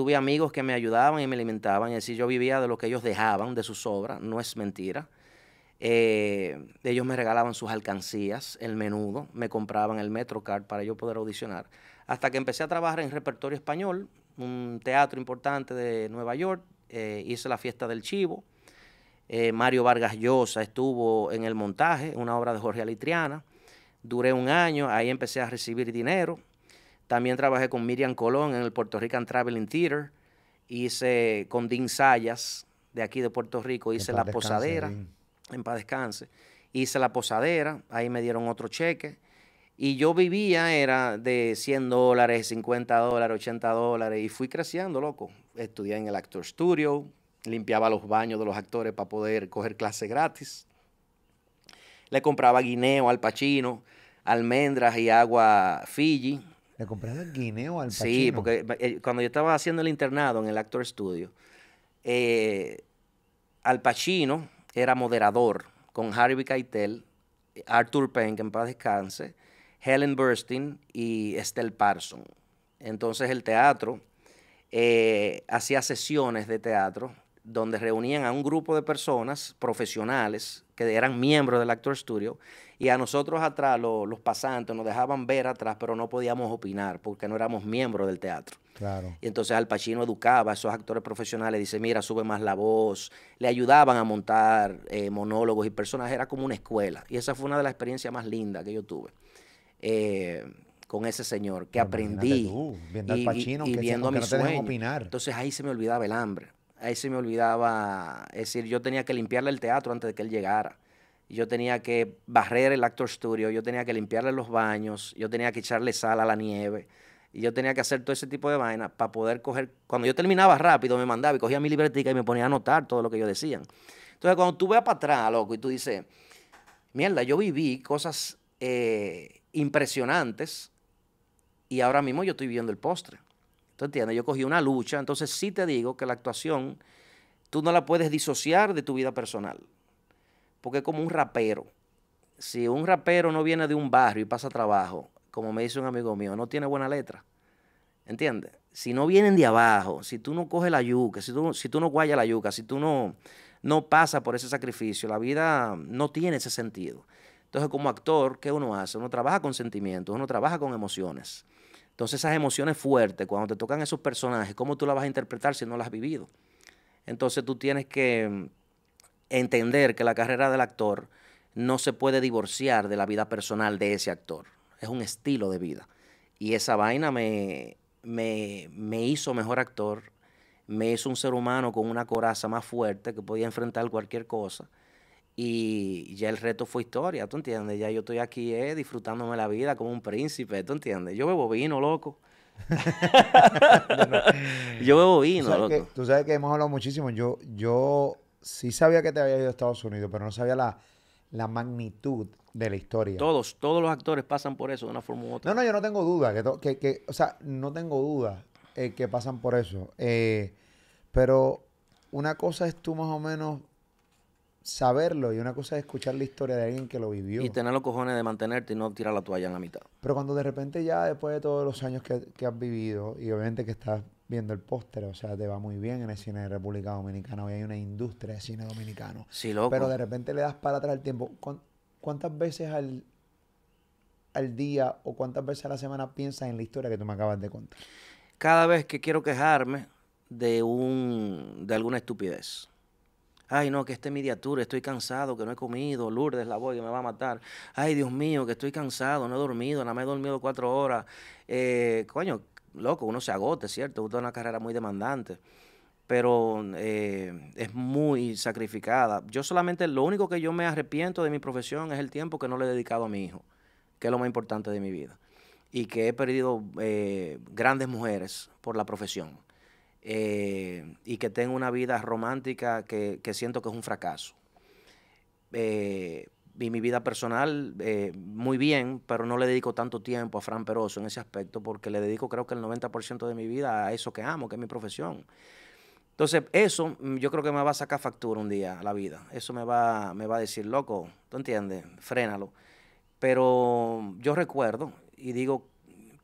tuve amigos que me ayudaban y me alimentaban, es decir, yo vivía de lo que ellos dejaban, de sus obras, no es mentira. Eh, ellos me regalaban sus alcancías, el menudo, me compraban el Metrocard para yo poder audicionar. Hasta que empecé a trabajar en repertorio español, un teatro importante de Nueva York, eh, hice la fiesta del chivo. Eh, Mario Vargas Llosa estuvo en el montaje, una obra de Jorge Alitriana. Duré un año, ahí empecé a recibir dinero, también trabajé con Miriam Colón en el Puerto Rican Traveling Theater. Hice con Dean Sayas, de aquí de Puerto Rico, hice la posadera. En paz descanse. Hice la posadera, ahí me dieron otro cheque. Y yo vivía, era de 100 dólares, 50 dólares, 80 dólares. Y fui creciendo, loco. Estudié en el Actor Studio, limpiaba los baños de los actores para poder coger clases gratis. Le compraba guineo al pachino, almendras y agua Fiji ¿Le Guinea guineo al Pacino? Sí, porque eh, cuando yo estaba haciendo el internado en el Actor Studio, eh, Al Pacino era moderador con Harvey Keitel, Arthur Penn, que en paz descanse, Helen Burstyn y Estelle Parson. Entonces el teatro eh, hacía sesiones de teatro donde reunían a un grupo de personas profesionales que eran miembros del Actor Studio y a nosotros atrás, los pasantes, nos dejaban ver atrás, pero no podíamos opinar porque no éramos miembros del teatro. Claro. Y entonces Al Pacino educaba a esos actores profesionales, dice, mira, sube más la voz, le ayudaban a montar eh, monólogos y personajes, era como una escuela. Y esa fue una de las experiencias más lindas que yo tuve. Eh, con ese señor que aprendí viendo viendo a Opinar. Entonces ahí se me olvidaba el hambre ahí se me olvidaba, es decir, yo tenía que limpiarle el teatro antes de que él llegara. Yo tenía que barrer el actor studio, yo tenía que limpiarle los baños, yo tenía que echarle sal a la nieve, y yo tenía que hacer todo ese tipo de vainas para poder coger. Cuando yo terminaba rápido, me mandaba y cogía mi libretica y me ponía a anotar todo lo que ellos decían. Entonces, cuando tú veas para atrás, loco, y tú dices, mierda, yo viví cosas eh, impresionantes y ahora mismo yo estoy viviendo el postre. ¿Tú entiendes? Yo cogí una lucha. Entonces sí te digo que la actuación tú no la puedes disociar de tu vida personal. Porque es como un rapero. Si un rapero no viene de un barrio y pasa trabajo, como me dice un amigo mío, no tiene buena letra. ¿Entiendes? Si no vienen de abajo, si tú no coges la yuca, si tú, si tú no guayas la yuca, si tú no, no pasas por ese sacrificio, la vida no tiene ese sentido. Entonces, como actor, ¿qué uno hace? Uno trabaja con sentimientos, uno trabaja con emociones. Entonces esas emociones fuertes, cuando te tocan esos personajes, ¿cómo tú las vas a interpretar si no las has vivido? Entonces tú tienes que mm, entender que la carrera del actor no se puede divorciar de la vida personal de ese actor. Es un estilo de vida. Y esa vaina me, me, me hizo mejor actor, me hizo un ser humano con una coraza más fuerte que podía enfrentar cualquier cosa y ya el reto fue historia, ¿tú entiendes? Ya yo estoy aquí eh, disfrutándome la vida como un príncipe, ¿tú entiendes? Yo bebo vino, loco. *laughs* yo bebo vino, loco. tú sabes que hemos hablado muchísimo. Yo, yo sí sabía que te había ido a Estados Unidos, pero no sabía la, magnitud de la historia. Todos, todos los actores pasan por eso de una forma u otra. No, no, yo no tengo duda. Que, o sea, no tengo duda eh, que pasan por eso. Eh, pero una cosa es tú más o menos saberlo y una cosa es escuchar la historia de alguien que lo vivió. Y tener los cojones de mantenerte y no tirar la toalla en la mitad. Pero cuando de repente ya después de todos los años que, has vivido y obviamente que estás viendo el póster, o sea, te va muy bien en el cine de República Dominicana, hoy hay una industria de cine dominicano. Pero de repente le das para atrás el tiempo. ¿Cuántas veces al, al día o cuántas veces a la semana piensas en la historia que tú me acabas de contar? Cada vez que quiero quejarme de un de alguna estupidez Ay, no, que este mediatura, estoy cansado, que no he comido. Lourdes, la voy, que me va a matar. Ay, Dios mío, que estoy cansado, no he dormido, nada más he dormido cuatro horas. Eh, coño, loco, uno se agote, ¿cierto? Usted una carrera muy demandante pero eh, es muy sacrificada. Yo solamente, lo único que yo me arrepiento de mi profesión es el tiempo que no le he dedicado a mi hijo, que es lo más importante de mi vida, y que he perdido eh, grandes mujeres por la profesión. Eh, y que tengo una vida romántica que, que siento que es un fracaso. Eh, y mi vida personal, eh, muy bien, pero no le dedico tanto tiempo a Fran Peroso en ese aspecto porque le dedico creo que el 90% de mi vida a eso que amo, que es mi profesión. Entonces, eso mm, yo creo que me va a sacar factura un día, la vida. Eso me va, me va a decir, loco, ¿tú entiendes? Frénalo. Pero yo recuerdo y digo,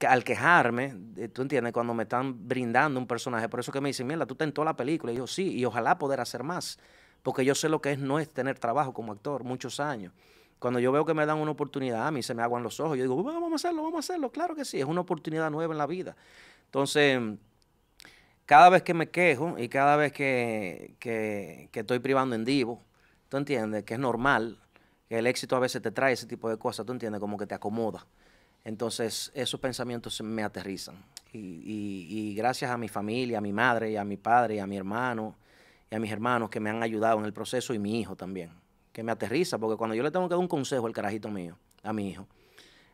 al quejarme, eh, tú entiendes, cuando me están brindando un personaje, por eso que me dicen, mira, tú te en toda la película. Y yo, sí, y ojalá poder hacer más, porque yo sé lo que es no es tener trabajo como actor muchos años. Cuando yo veo que me dan una oportunidad, a mí se me aguan los ojos. Yo digo, vamos a hacerlo, vamos a hacerlo. Claro que sí, es una oportunidad nueva en la vida. Entonces, cada vez que me quejo y cada vez que, estoy privando en divo, tú entiendes que es normal, que el éxito a veces te trae ese tipo de cosas, tú entiendes, como que te acomoda. Entonces, esos pensamientos me aterrizan. Y, y, gracias a mi familia, a mi madre, a mi padre, a mi hermano y a mis hermanos que me han ayudado en el proceso y mi hijo también, que me aterriza, porque cuando yo le tengo que dar un consejo al carajito mío, a mi hijo,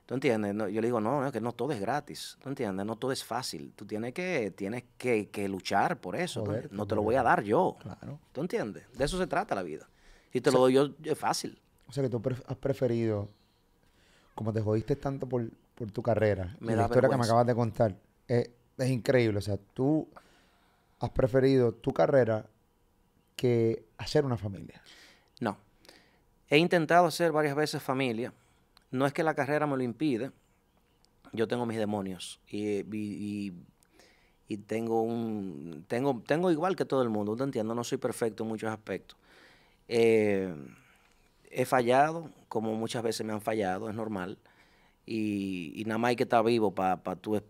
¿tú entiendes? yo le digo, no, que no todo es gratis, ¿tú entiendes? No todo es fácil, tú tienes que, tienes que, luchar por eso, no te lo voy a dar yo, claro. ¿tú entiendes? De eso se trata la vida. Y te lo doy yo, es fácil. O sea que tú has preferido, como te jodiste tanto por por tu carrera. la historia que me acabas de contar es, increíble. O sea, tú has preferido tu carrera que hacer una familia. No. He intentado hacer varias veces familia. No es que la carrera me lo impide. Yo tengo mis demonios y, tengo un tengo tengo igual que todo el mundo. entiendo? No soy perfecto en muchos aspectos. Eh, he fallado, como muchas veces me han fallado, es normal y, nada más hay que estar vivo para tú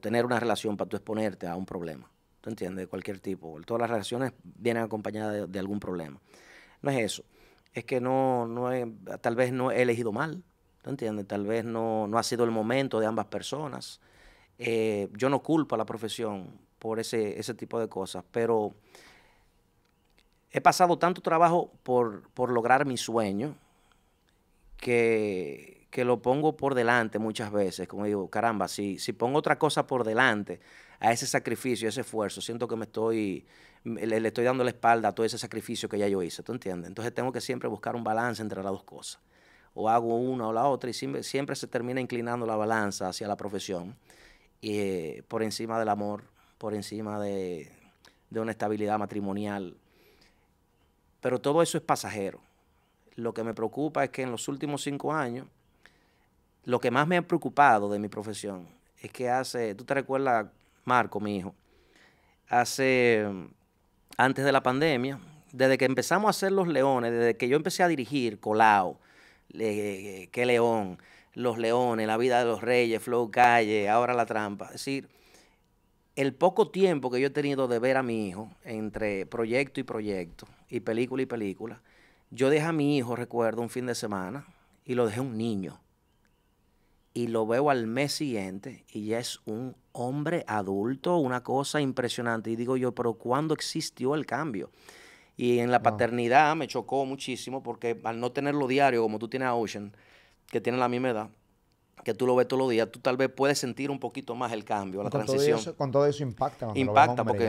tener una relación, para tú exponerte a un problema. ¿Tú entiendes? De cualquier tipo. Todas las relaciones vienen acompañadas de, algún problema. No es eso. Es que no, no tal vez no he elegido mal. ¿Tú entiendes? Tal vez no, no ha sido el momento de ambas personas. Eh, yo no culpo a la profesión por ese, ese tipo de cosas, pero he pasado tanto trabajo por, por lograr mi sueño que que lo pongo por delante muchas veces, como digo, caramba, si, si pongo otra cosa por delante a ese sacrificio, a ese esfuerzo, siento que me estoy, le, estoy dando la espalda a todo ese sacrificio que ya yo hice, ¿tú entiendes? Entonces tengo que siempre buscar un balance entre las dos cosas, o hago una o la otra, y siempre, se termina inclinando la balanza hacia la profesión, y, eh, por encima del amor, por encima de, de una estabilidad matrimonial, pero todo eso es pasajero. Lo que me preocupa es que en los últimos cinco años, lo que más me ha preocupado de mi profesión es que hace, tú te recuerdas, Marco, mi hijo, hace, antes de la pandemia, desde que empezamos a hacer Los Leones, desde que yo empecé a dirigir Colao, Qué León, Los Leones, La Vida de los Reyes, Flow Calle, Ahora la Trampa. Es decir, el poco tiempo que yo he tenido de ver a mi hijo entre proyecto y proyecto, y película y película, yo dejé a mi hijo, recuerdo, un fin de semana y lo dejé un niño y lo veo al mes siguiente y ya es un hombre adulto, una cosa impresionante. Y digo yo, pero ¿cuándo existió el cambio? Y en la paternidad me chocó muchísimo porque al no tenerlo diario, como tú tienes a Ocean, que tiene la misma edad, que tú lo ves todos los días, tú tal vez puedes sentir un poquito más el cambio, la transición. eso, con todo eso impacta. Impacta porque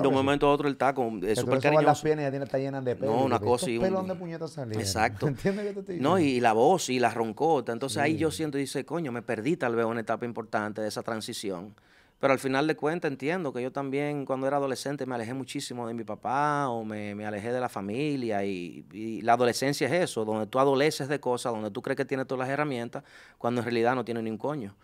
de un momento a otro él está con súper cariñoso. las piernas ya tiene, está llena de pelo. No, una cosa y un... pelón de puñeta Exacto. ¿Entiendes qué te estoy No, y la voz y la roncota. Entonces ahí yo siento y dice, coño, me perdí tal vez una etapa importante de esa transición. Pero al final de cuentas entiendo que yo también cuando era adolescente me alejé muchísimo de mi papá o me, alejé de la familia y, la adolescencia es eso, donde tú adoleces de cosas, donde tú crees que tienes todas las herramientas, cuando en realidad no tienes ni un coño.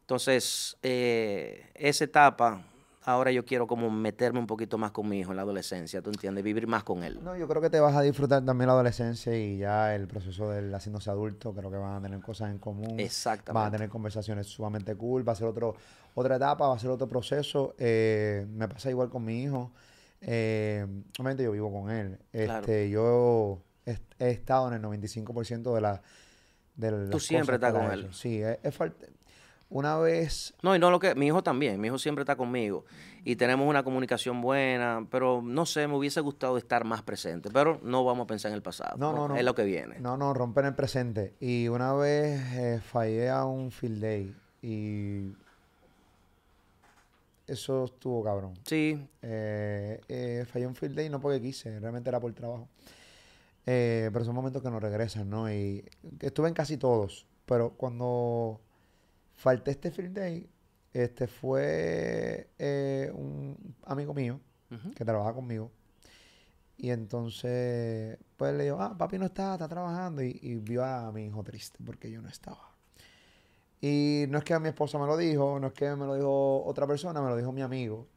Entonces, eh, esa etapa ahora yo quiero como meterme un poquito más con mi hijo en la adolescencia, ¿tú entiendes? Vivir más con él. No, yo creo que te vas a disfrutar también la adolescencia y ya el proceso del haciéndose adulto, creo que van a tener cosas en común. Exactamente. Van a tener conversaciones sumamente cool, va a ser otro, otra etapa, va a ser otro proceso. Eh, me pasa igual con mi hijo. Eh, obviamente yo vivo con él. Este, Yo he, estado en el 95% de la... De Tú siempre estás con él. Sí, es, es falta una vez. No, y no lo que. Mi hijo también. Mi hijo siempre está conmigo. Y tenemos una comunicación buena. Pero no sé, me hubiese gustado estar más presente. Pero no vamos a pensar en el pasado. No, no, no. Es lo que viene. No, no, rompen el presente. Y una vez eh, fallé a un field day. Y. Eso estuvo cabrón. Sí. Eh, eh, fallé un field day no porque quise, realmente era por trabajo. Eh, pero son momentos que no regresan, ¿no? Y estuve en casi todos. Pero cuando Falté este field day. Este fue eh, un amigo mío que trabaja conmigo. Y entonces, pues le dijo, ah, papi no está, está trabajando. Y, vio a mi hijo triste porque yo no estaba. Y no es que a mi esposa me lo dijo, no es que me lo dijo otra persona, me lo dijo mi amigo.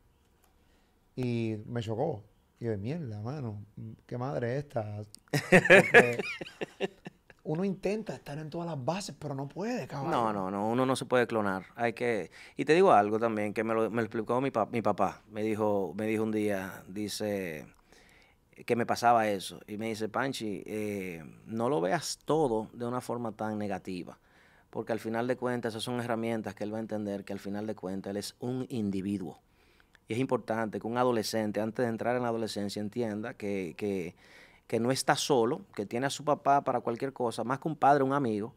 Y me chocó. Y yo, mierda, mano, qué madre esta. *laughs* uno intenta estar en todas las bases, pero no puede, cabrón. No, no, no, uno no se puede clonar. Hay que... Y te digo algo también que me lo, explicó mi, mi papá. Me dijo, me dijo un día, dice que me pasaba eso. Y me dice, Panchi, eh, no lo veas todo de una forma tan negativa. Porque al final de cuentas, esas son herramientas que él va a entender que al final de cuentas él es un individuo. Y es importante que un adolescente, antes de entrar en la adolescencia, entienda que, que que no está solo, que tiene a su papá para cualquier cosa, más que un padre, un amigo,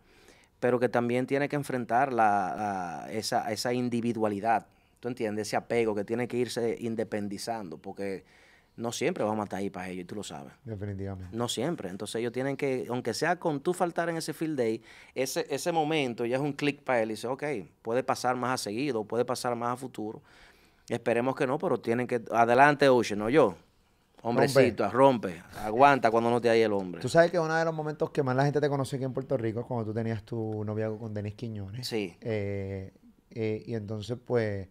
pero que también tiene que enfrentar la, esa, esa, individualidad, ¿tú entiendes? Ese apego que tiene que irse independizando, porque no siempre vamos a estar ahí para ellos, y tú lo sabes. Definitivamente. No siempre. Entonces ellos tienen que, aunque sea con tú faltar en ese field day, ese, ese momento ya es un clic para él y dice, ok, puede pasar más a seguido, puede pasar más a futuro. Esperemos que no, pero tienen que, adelante Ocean, no yo. Hombrecito, rompe. aguanta cuando no te hay el hombre. Tú sabes que uno de los momentos que más la gente te conoce aquí en Puerto Rico es cuando tú tenías tu noviazgo con Denis Quiñones. Sí. Eh, eh, y entonces, pues,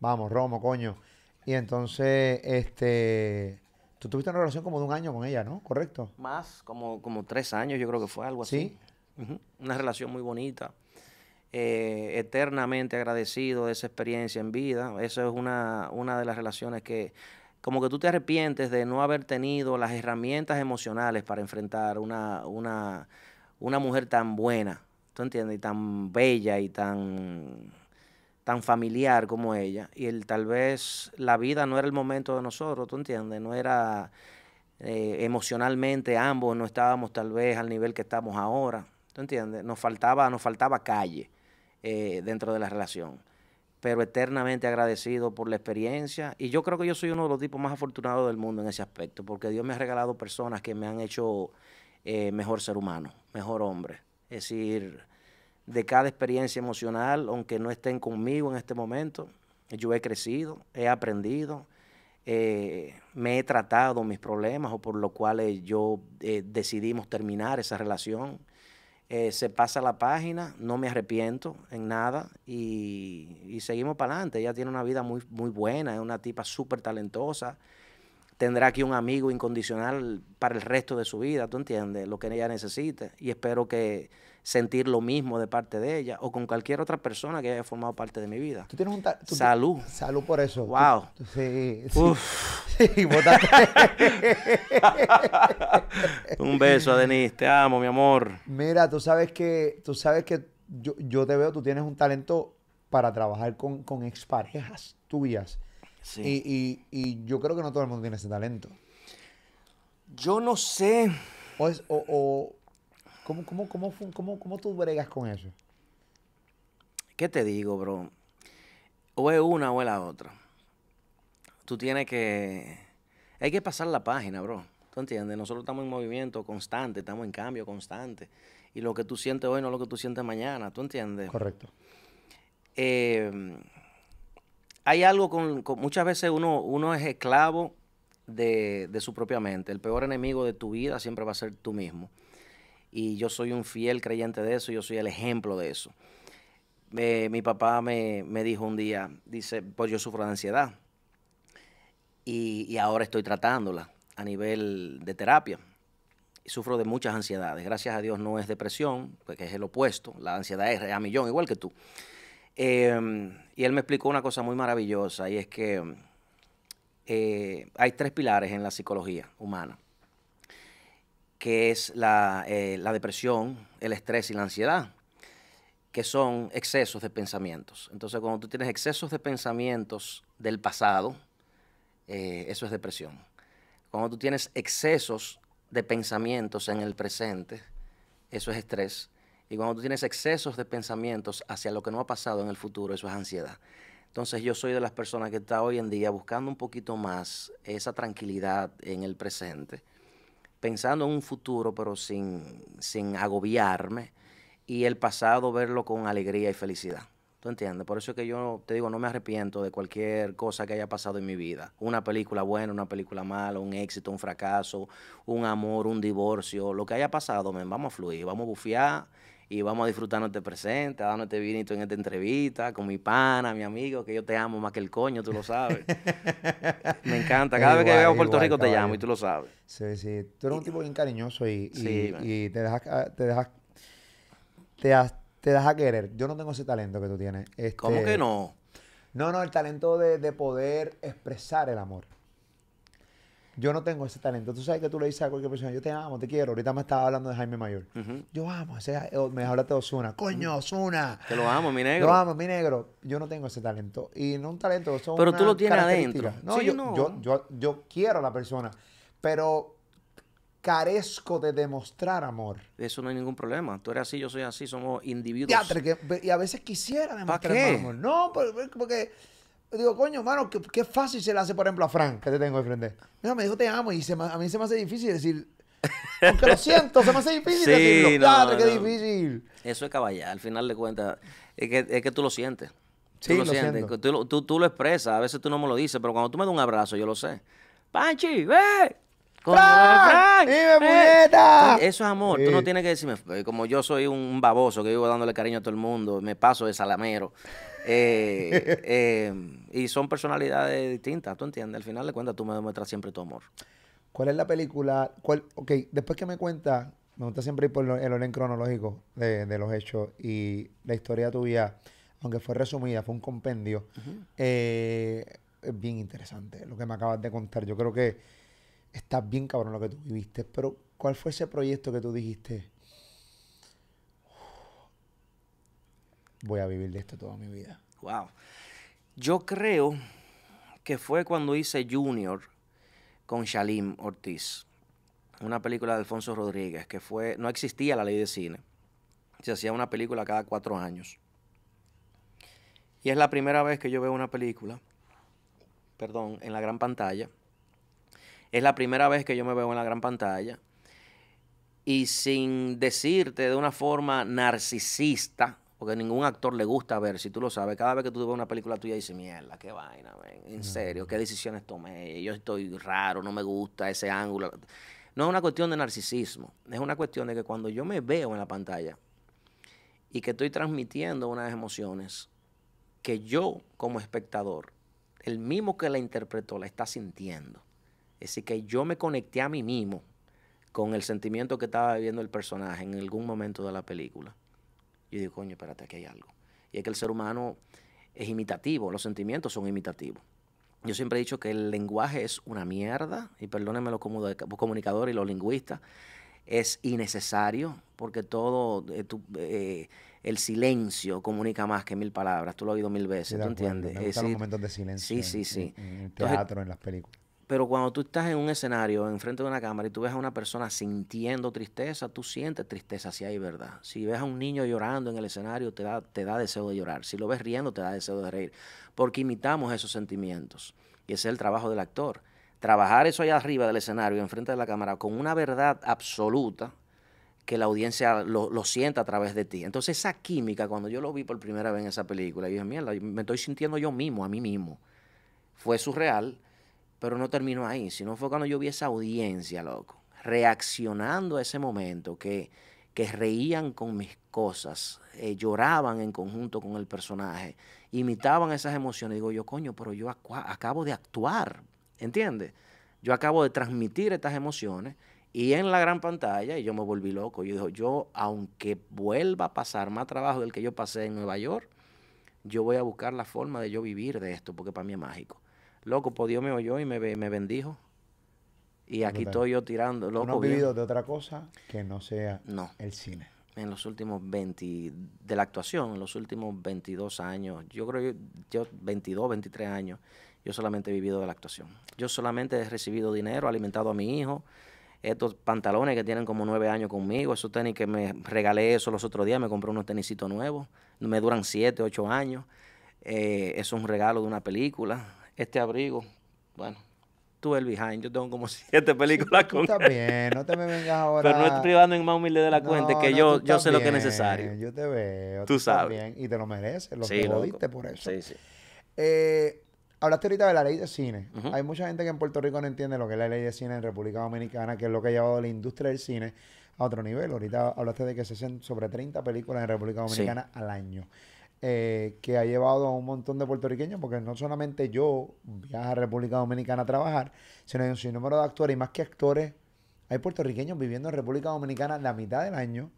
vamos, Romo, coño. Y entonces, este, tú tuviste una relación como de un año con ella, ¿no? ¿Correcto? Más, como, como tres años, yo creo que fue algo así. Sí. Una relación muy bonita. Eh, eternamente agradecido de esa experiencia en vida. Eso es una, una de las relaciones que como que tú te arrepientes de no haber tenido las herramientas emocionales para enfrentar una, una, mujer tan buena, ¿tú entiendes? Y tan bella y tan, tan familiar como ella. Y el, tal vez la vida no era el momento de nosotros, ¿tú entiendes? No era eh, emocionalmente ambos, no estábamos tal vez al nivel que estamos ahora, ¿tú entiendes? Nos faltaba, nos faltaba calle eh, dentro de la relación pero eternamente agradecido por la experiencia. Y yo creo que yo soy uno de los tipos más afortunados del mundo en ese aspecto, porque Dios me ha regalado personas que me han hecho eh, mejor ser humano, mejor hombre. Es decir, de cada experiencia emocional, aunque no estén conmigo en este momento, yo he crecido, he aprendido, eh, me he tratado mis problemas, o por lo cual yo eh, decidimos terminar esa relación. Eh, se pasa la página, no me arrepiento en nada y, seguimos para adelante. Ella tiene una vida muy, muy buena, es una tipa súper talentosa. Tendrá aquí un amigo incondicional para el resto de su vida, ¿tú entiendes? Lo que ella necesite. Y espero que, sentir lo mismo de parte de ella o con cualquier otra persona que haya formado parte de mi vida. Tú tienes un talento... salud. Salud por eso. Wow. sí. Uf. *laughs* Sí, *laughs* un beso, denis Te amo, mi amor. Mira, tú sabes que tú sabes que yo, te veo, tú tienes un talento para trabajar con, con exparejas tuyas. Sí. Y, yo creo que no todo el mundo tiene ese talento. Yo no sé. O, o, ¿Cómo, cómo, tú bregas con eso? ¿Qué te digo, bro? O es una o es la otra. Tú tienes que... Hay que pasar la página, bro. ¿Tú entiendes? Nosotros estamos en movimiento constante, estamos en cambio constante. Y lo que tú sientes hoy no es lo que tú sientes mañana, ¿tú entiendes? Correcto. Eh, hay algo con, Muchas veces uno, uno es esclavo de, su propia mente. El peor enemigo de tu vida siempre va a ser tú mismo y yo soy un fiel creyente de eso, yo soy el ejemplo de eso. Eh, mi papá me, dijo un día, dice, pues yo sufro de ansiedad y, ahora estoy tratándola a nivel de terapia. Sufro de muchas ansiedades. Gracias a Dios no es depresión, porque es el opuesto. La ansiedad es a millón, igual que tú. Em, y él me explicó una cosa muy maravillosa y es que eh, hay tres pilares en la psicología humana que es eh, la, depresión, el estrés y la ansiedad, que son excesos de pensamientos. Entonces, cuando tú tienes excesos de pensamientos del pasado, eh, eso es depresión. Cuando tú tienes excesos de pensamientos en el presente, eso es estrés. Y cuando tú tienes excesos de pensamientos hacia lo que no ha pasado en el futuro, eso es ansiedad. Entonces yo soy de las personas que está hoy en día buscando un poquito más esa tranquilidad en el presente pensando en un futuro, pero sin, sin agobiarme, y el pasado verlo con alegría y felicidad. ¿Tú entiendes? Por eso es que yo te digo, no me arrepiento de cualquier cosa que haya pasado en mi vida. Una película buena, una película mala, un éxito, un fracaso, un amor, un divorcio, lo que haya pasado, vamos a fluir, vamos a bufiar y vamos a disfrutarnos este presente, a darnos este vinito en esta entrevista, con mi pana, mi amigo, que yo te amo más que el coño, tú lo sabes. *laughs* me encanta, cada vez que veo Puerto Rico te llamo y tú lo sabes. Sí, sí, tú eres un tipo bien cariñoso y, ah, te dejas, te dejas, te, querer. Yo no tengo ese talento que tú tienes. ¿Cómo que este, no? No, no, el talento de, de poder expresar el amor. Yo no tengo ese talento. Tú sabes que tú le dices a cualquier persona, yo te amo, te quiero. Ahorita me estaba hablando de Jaime Mayor. Yo amo, ese eh, me hablaste de Osuna. Coño, Osuna. Te lo amo, mi negro. Lo amo, mi negro. Yo no tengo ese talento. Y no un talento, eso Pero tú lo tienes adentro. No, yo, no. Yo, quiero a la persona, pero carezco de demostrar amor. Eso no hay ningún problema. Tú eres así, yo soy así, somos individuos. y a veces quisiera demostrar amor. No, porque, porque digo, coño, mano, qué, qué, fácil se le hace, por ejemplo, a Frank, que te tengo de frente. Mira, me dijo te amo y se, a mí se me hace difícil decir. porque lo siento, se me hace difícil decir, los No, qué difícil. Eso es caballar, al final de cuentas. Es que, es que tú lo sientes. Tú sí, lo, sientes. Tú, tú, tú, lo expresas, a veces tú no me lo dices, pero cuando tú me das un abrazo, yo lo sé. ¡Panchi, ve! ¡Frank! ¡Dime, muñeca! Eso es amor. Tú no tienes que decirme, como yo soy un baboso que vivo dándole cariño a todo el mundo, me paso de salamero. Eh, *laughs* eh, y son personalidades distintas, ¿tú entiendes? Al final de cuentas, tú me demuestras siempre tu amor. ¿Cuál es la película? ok, después que me cuentas, me gusta siempre ir por el orden cronológico de, los hechos y la historia de tu vida aunque fue resumida, fue un compendio. Eh, es bien interesante lo que me acabas de contar. Yo creo que está bien cabrón lo que tú viviste, pero ¿cuál fue ese proyecto que tú dijiste? voy a vivir de esto toda mi vida. Wow. Yo creo que fue cuando hice Junior con Shalim Ortiz, una película de Alfonso Rodríguez, que fue, no existía la ley de cine. Se hacía una película cada cuatro años. Y es la primera vez que yo veo una película, perdón, en la gran pantalla. Es la primera vez que yo me veo en la gran pantalla. Y sin decirte de una forma narcisista, porque ningún actor le gusta ver, si tú lo sabes, cada vez que tú ves una película tuya dices, mierda, qué vaina, en serio, qué decisiones tomé, yo estoy raro, no me gusta ese ángulo. No es una cuestión de narcisismo, es una cuestión de que cuando yo me veo en la pantalla y que estoy transmitiendo unas emociones que yo como espectador, el mismo que la interpretó, la está sintiendo. Es decir, que yo me conecté a mí mismo con el sentimiento que estaba viviendo el personaje en algún momento de la película. Yo digo, coño, espérate, aquí hay algo. Y es que el ser humano es imitativo, los sentimientos son imitativos. Yo siempre he dicho que el lenguaje es una mierda, y perdónenme los comunicadores y los lingüistas, es innecesario porque todo, eh, eh, el silencio comunica más que mil palabras, tú lo has oído mil veces, ¿tú entiendes? los momentos de silencio. Sí, sí, En, el teatro, en las películas. Pero cuando tú estás en un escenario, enfrente de una cámara, y tú ves a una persona sintiendo tristeza, tú sientes tristeza si hay verdad. Si ves a un niño llorando en el escenario, te da, te da deseo de llorar. Si lo ves riendo, te da deseo de reír. Porque imitamos esos sentimientos. Y ese es el trabajo del actor. Trabajar eso allá arriba del escenario, enfrente de la cámara, con una verdad absoluta que la audiencia lo, lo sienta a través de ti. Entonces esa química, cuando yo lo vi por primera vez en esa película, yo dije, mierda, me estoy sintiendo yo mismo, a mí mismo. Fue surreal pero no terminó ahí, sino fue cuando yo vi esa audiencia, loco, reaccionando a ese momento, que, que reían con mis cosas, eh, lloraban en conjunto con el personaje, imitaban esas emociones. Digo yo, coño, pero yo acabo de actuar, ¿entiendes? Yo acabo de transmitir estas emociones y en la gran pantalla, y yo me volví loco, yo digo, yo, aunque vuelva a pasar más trabajo del que yo pasé en Nueva York, yo voy a buscar la forma de yo vivir de esto, porque para mí es mágico. Loco, pues Dios me oyó y me, me bendijo. Y aquí estoy yo tirando, ¿No has vivido de otra cosa que no sea el cine? En los últimos 20, de la actuación, en los últimos 22 años, yo creo yo, yo 22, 23 años, yo solamente he vivido de la actuación. Yo solamente he recibido dinero, alimentado a mi hijo, estos pantalones que tienen como nueve años conmigo, esos tenis que me regalé eso los otros días, me compré unos tenisitos nuevos, me duran siete, ocho años, eh, eso es un regalo de una película, este abrigo. Bueno, tú el behind, yo tengo como *laughs* siete películas con bien, no te me vengas ahora. Pero no estoy privando en más humilde de la cuenta, que yo, sé lo que es necesario. Yo te veo. Tú, sabes. y te lo mereces, lo que lo jodiste por eso. Sí, sí. Eh, hablaste ahorita de la ley de cine. Hay mucha gente que en Puerto Rico no entiende lo que es la ley de cine en República Dominicana, que es lo que ha llevado la industria del cine a otro nivel. Ahorita hablaste de que se hacen sobre 30 películas en República Dominicana al año. Eh, que ha llevado a un montón de puertorriqueños, porque no solamente yo viajo a República Dominicana a trabajar, sino hay un sinnúmero de actores, y más que actores, hay puertorriqueños viviendo en República Dominicana la mitad del año,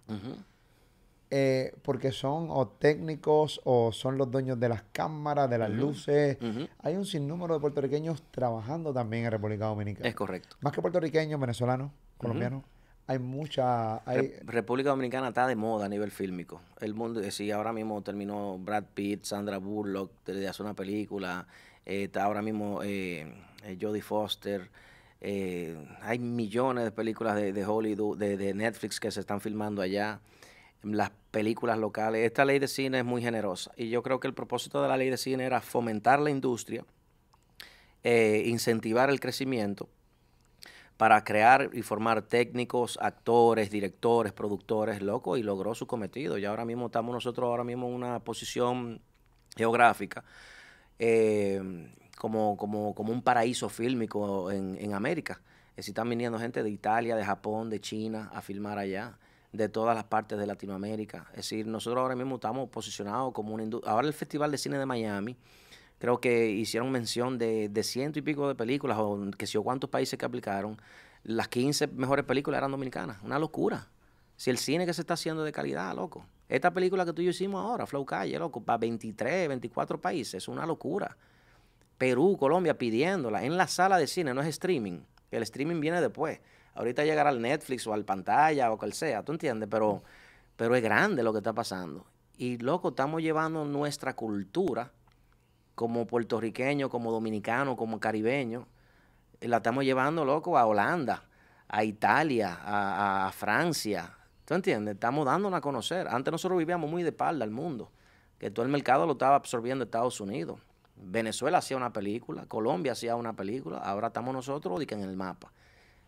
eh, porque son o técnicos o son los dueños de las cámaras, de las luces. Hay un sinnúmero de puertorriqueños trabajando también en República Dominicana. Es correcto. Más que puertorriqueños, venezolanos, colombianos hay mucha... República Dominicana está de moda a nivel fílmico. El mundo, eh, sí, ahora mismo terminó Brad Pitt, Sandra Bullock, desde hace una película, eh, está ahora mismo eh, Jodie Foster, hay millones de películas de, Hollywood, de, Netflix que se están filmando allá, las películas locales. Esta ley de cine es muy generosa y yo creo que el propósito de la ley de cine era fomentar la industria, incentivar el crecimiento para crear y formar técnicos, actores, directores, productores, loco, y logró su cometido. Y ahora mismo estamos nosotros ahora mismo en una posición geográfica eh, como, como, como, un paraíso fílmico en, en América. Es decir, están viniendo gente de Italia, de Japón, de China a filmar allá de todas las partes de Latinoamérica. Es decir, nosotros ahora mismo estamos posicionados como un Ahora el Festival de Cine de Miami creo que hicieron mención de, de ciento y pico de películas o que sé yo cuántos países que aplicaron, las 15 mejores películas eran dominicanas. Una locura. Si el cine que se está haciendo de calidad, loco. Esta película que tú y yo hicimos ahora, Flow Calle, loco, para 23, 24 países, es una locura. Perú, Colombia pidiéndola en la sala de cine, no es streaming. El streaming viene después. Ahorita llegará al Netflix o al pantalla o cual sea, ¿tú entiendes? Pero, pero es grande lo que está pasando. Y loco, estamos llevando nuestra cultura como puertorriqueño, como dominicano, como caribeño, eh, la estamos llevando, loco, a Holanda, a Italia, a, Francia. ¿Tú entiendes? Estamos dándonos a conocer. Antes nosotros vivíamos muy de espalda al mundo, que todo el mercado lo estaba absorbiendo Estados Unidos. Venezuela hacía una película, Colombia hacía una película, ahora estamos nosotros en el mapa.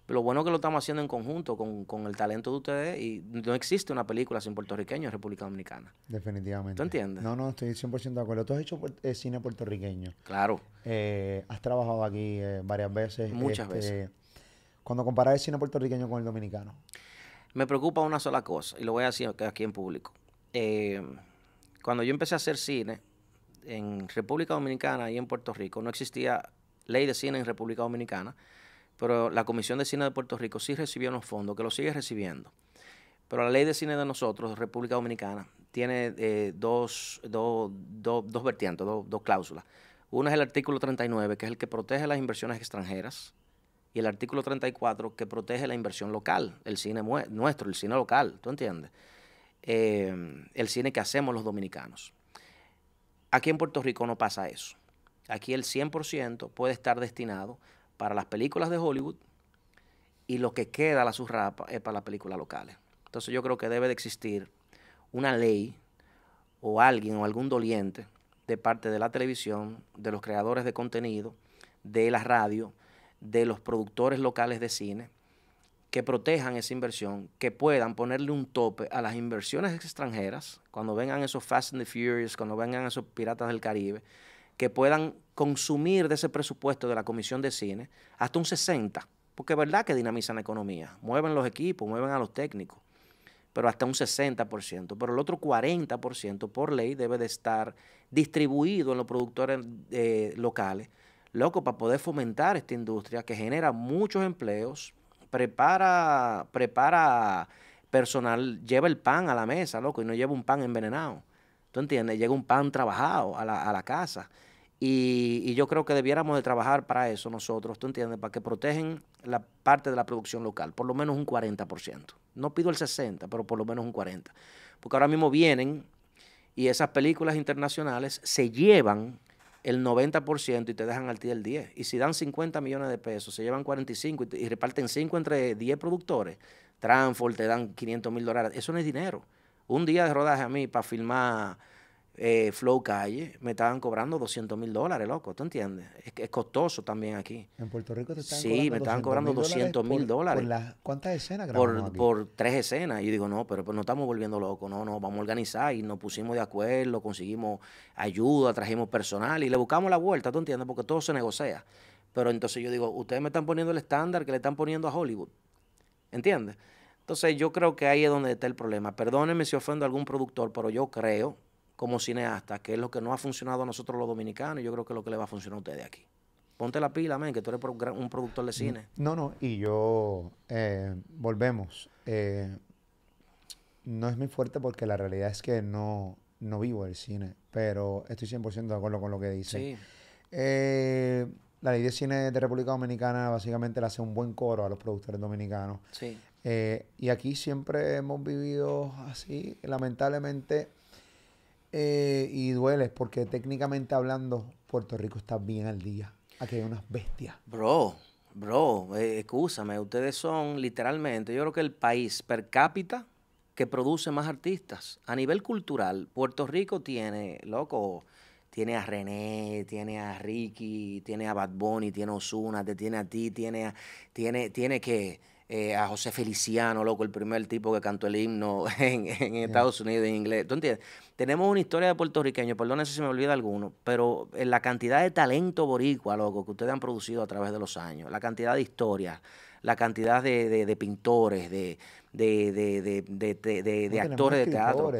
Lo bueno es que lo estamos haciendo en conjunto con, el talento de ustedes y no existe una película sin puertorriqueño en República Dominicana. Definitivamente. ¿Tú entiendes? No, no, estoy 100% de acuerdo. Tú has hecho eh, cine puertorriqueño. Claro. Eh, has trabajado aquí eh, varias veces. Muchas este, veces. Cuando comparas el cine puertorriqueño con el dominicano. Me preocupa una sola cosa y lo voy a decir aquí en público. cuando yo empecé a hacer cine en República Dominicana y en Puerto Rico, no existía ley de cine en República Dominicana pero la Comisión de Cine de Puerto Rico sí recibió unos fondos, que lo sigue recibiendo. Pero la ley de cine de nosotros, República Dominicana, tiene eh, dos, dos, vertientes, dos, cláusulas. Una es el artículo 39, que es el que protege las inversiones extranjeras, y el artículo 34, que protege la inversión local, el cine nuestro, el cine local, ¿tú entiendes? Eh, el cine que hacemos los dominicanos. Aquí en Puerto Rico no pasa eso. Aquí el 100% puede estar destinado para las películas de Hollywood y lo que queda la surrapa es para las películas locales. Entonces yo creo que debe de existir una ley o alguien o algún doliente de parte de la televisión, de los creadores de contenido, de la radio, de los productores locales de cine, que protejan esa inversión, que puedan ponerle un tope a las inversiones extranjeras, cuando vengan esos Fast and the Furious, cuando vengan esos Piratas del Caribe, que puedan consumir de ese presupuesto de la Comisión de Cine hasta un 60, porque es verdad que dinamizan la economía, mueven los equipos, mueven a los técnicos, pero hasta un 60%, pero el otro 40% por ley debe de estar distribuido en los productores eh, locales, loco, para poder fomentar esta industria que genera muchos empleos, prepara, prepara personal, lleva el pan a la mesa, loco, y no lleva un pan envenenado. ¿Tú entiendes? Llega un pan trabajado a la, a la casa. Y, yo creo que debiéramos de trabajar para eso nosotros, ¿tú entiendes? Para que protegen la parte de la producción local, por lo menos un 40%. No pido el 60%, pero por lo menos un 40%. Porque ahora mismo vienen y esas películas internacionales se llevan el 90% y te dejan al día del 10%. Y si dan 50 millones de pesos, se llevan 45 y, reparten 5 entre 10 productores, Transport te dan 500 mil dólares. Eso no es dinero. Un día de rodaje a mí para filmar eh, flow Calle, me estaban cobrando 200 mil dólares, loco, ¿tú entiendes? Es, es costoso también aquí. ¿En Puerto Rico te están Sí, me estaban cobrando 200 mil dólares. ¿Cuántas escenas por, por tres escenas. Y yo digo, no, pero pues, no estamos volviendo locos, no, no, vamos a organizar. Y nos pusimos de acuerdo, conseguimos ayuda, trajimos personal y le buscamos la vuelta, ¿tú entiendes? Porque todo se negocia. Pero entonces yo digo, ustedes me están poniendo el estándar que le están poniendo a Hollywood, ¿entiendes? Entonces yo creo que ahí es donde está el problema. Perdónenme si ofendo a algún productor, pero yo creo como cineasta, que es lo que no ha funcionado a nosotros los dominicanos, yo creo que es lo que le va a funcionar a ustedes aquí. Ponte la pila, amén, que tú eres un productor de mm, cine. No, no, y yo eh, volvemos. Eh, no es muy fuerte porque la realidad es que no, vivo el cine, pero estoy 100% de acuerdo con lo que dice. Sí. Eh, la ley de cine de República Dominicana básicamente le hace un buen coro a los productores dominicanos. Sí. y aquí siempre hemos vivido así. Lamentablemente, eh, y duele porque técnicamente hablando, Puerto Rico está bien al día. Aquí hay unas bestias. Bro, bro, excúsame, eh, ustedes son literalmente, yo creo que el país per cápita que produce más artistas. A nivel cultural, Puerto Rico tiene, loco, tiene a René, tiene a Ricky, tiene a Bad Bunny, tiene a te tiene a ti, tiene a, tiene, tiene que eh, a José Feliciano, loco, el primer tipo que cantó el himno *laughs* en, Estados Unidos en inglés. ¿Tú entiendes? Tenemos una historia de puertorriqueños, perdón si me olvida alguno, pero la cantidad de talento boricua, loco, que ustedes han producido a través de los años, la cantidad de historias, la cantidad de, de, pintores, de, de actores de teatro.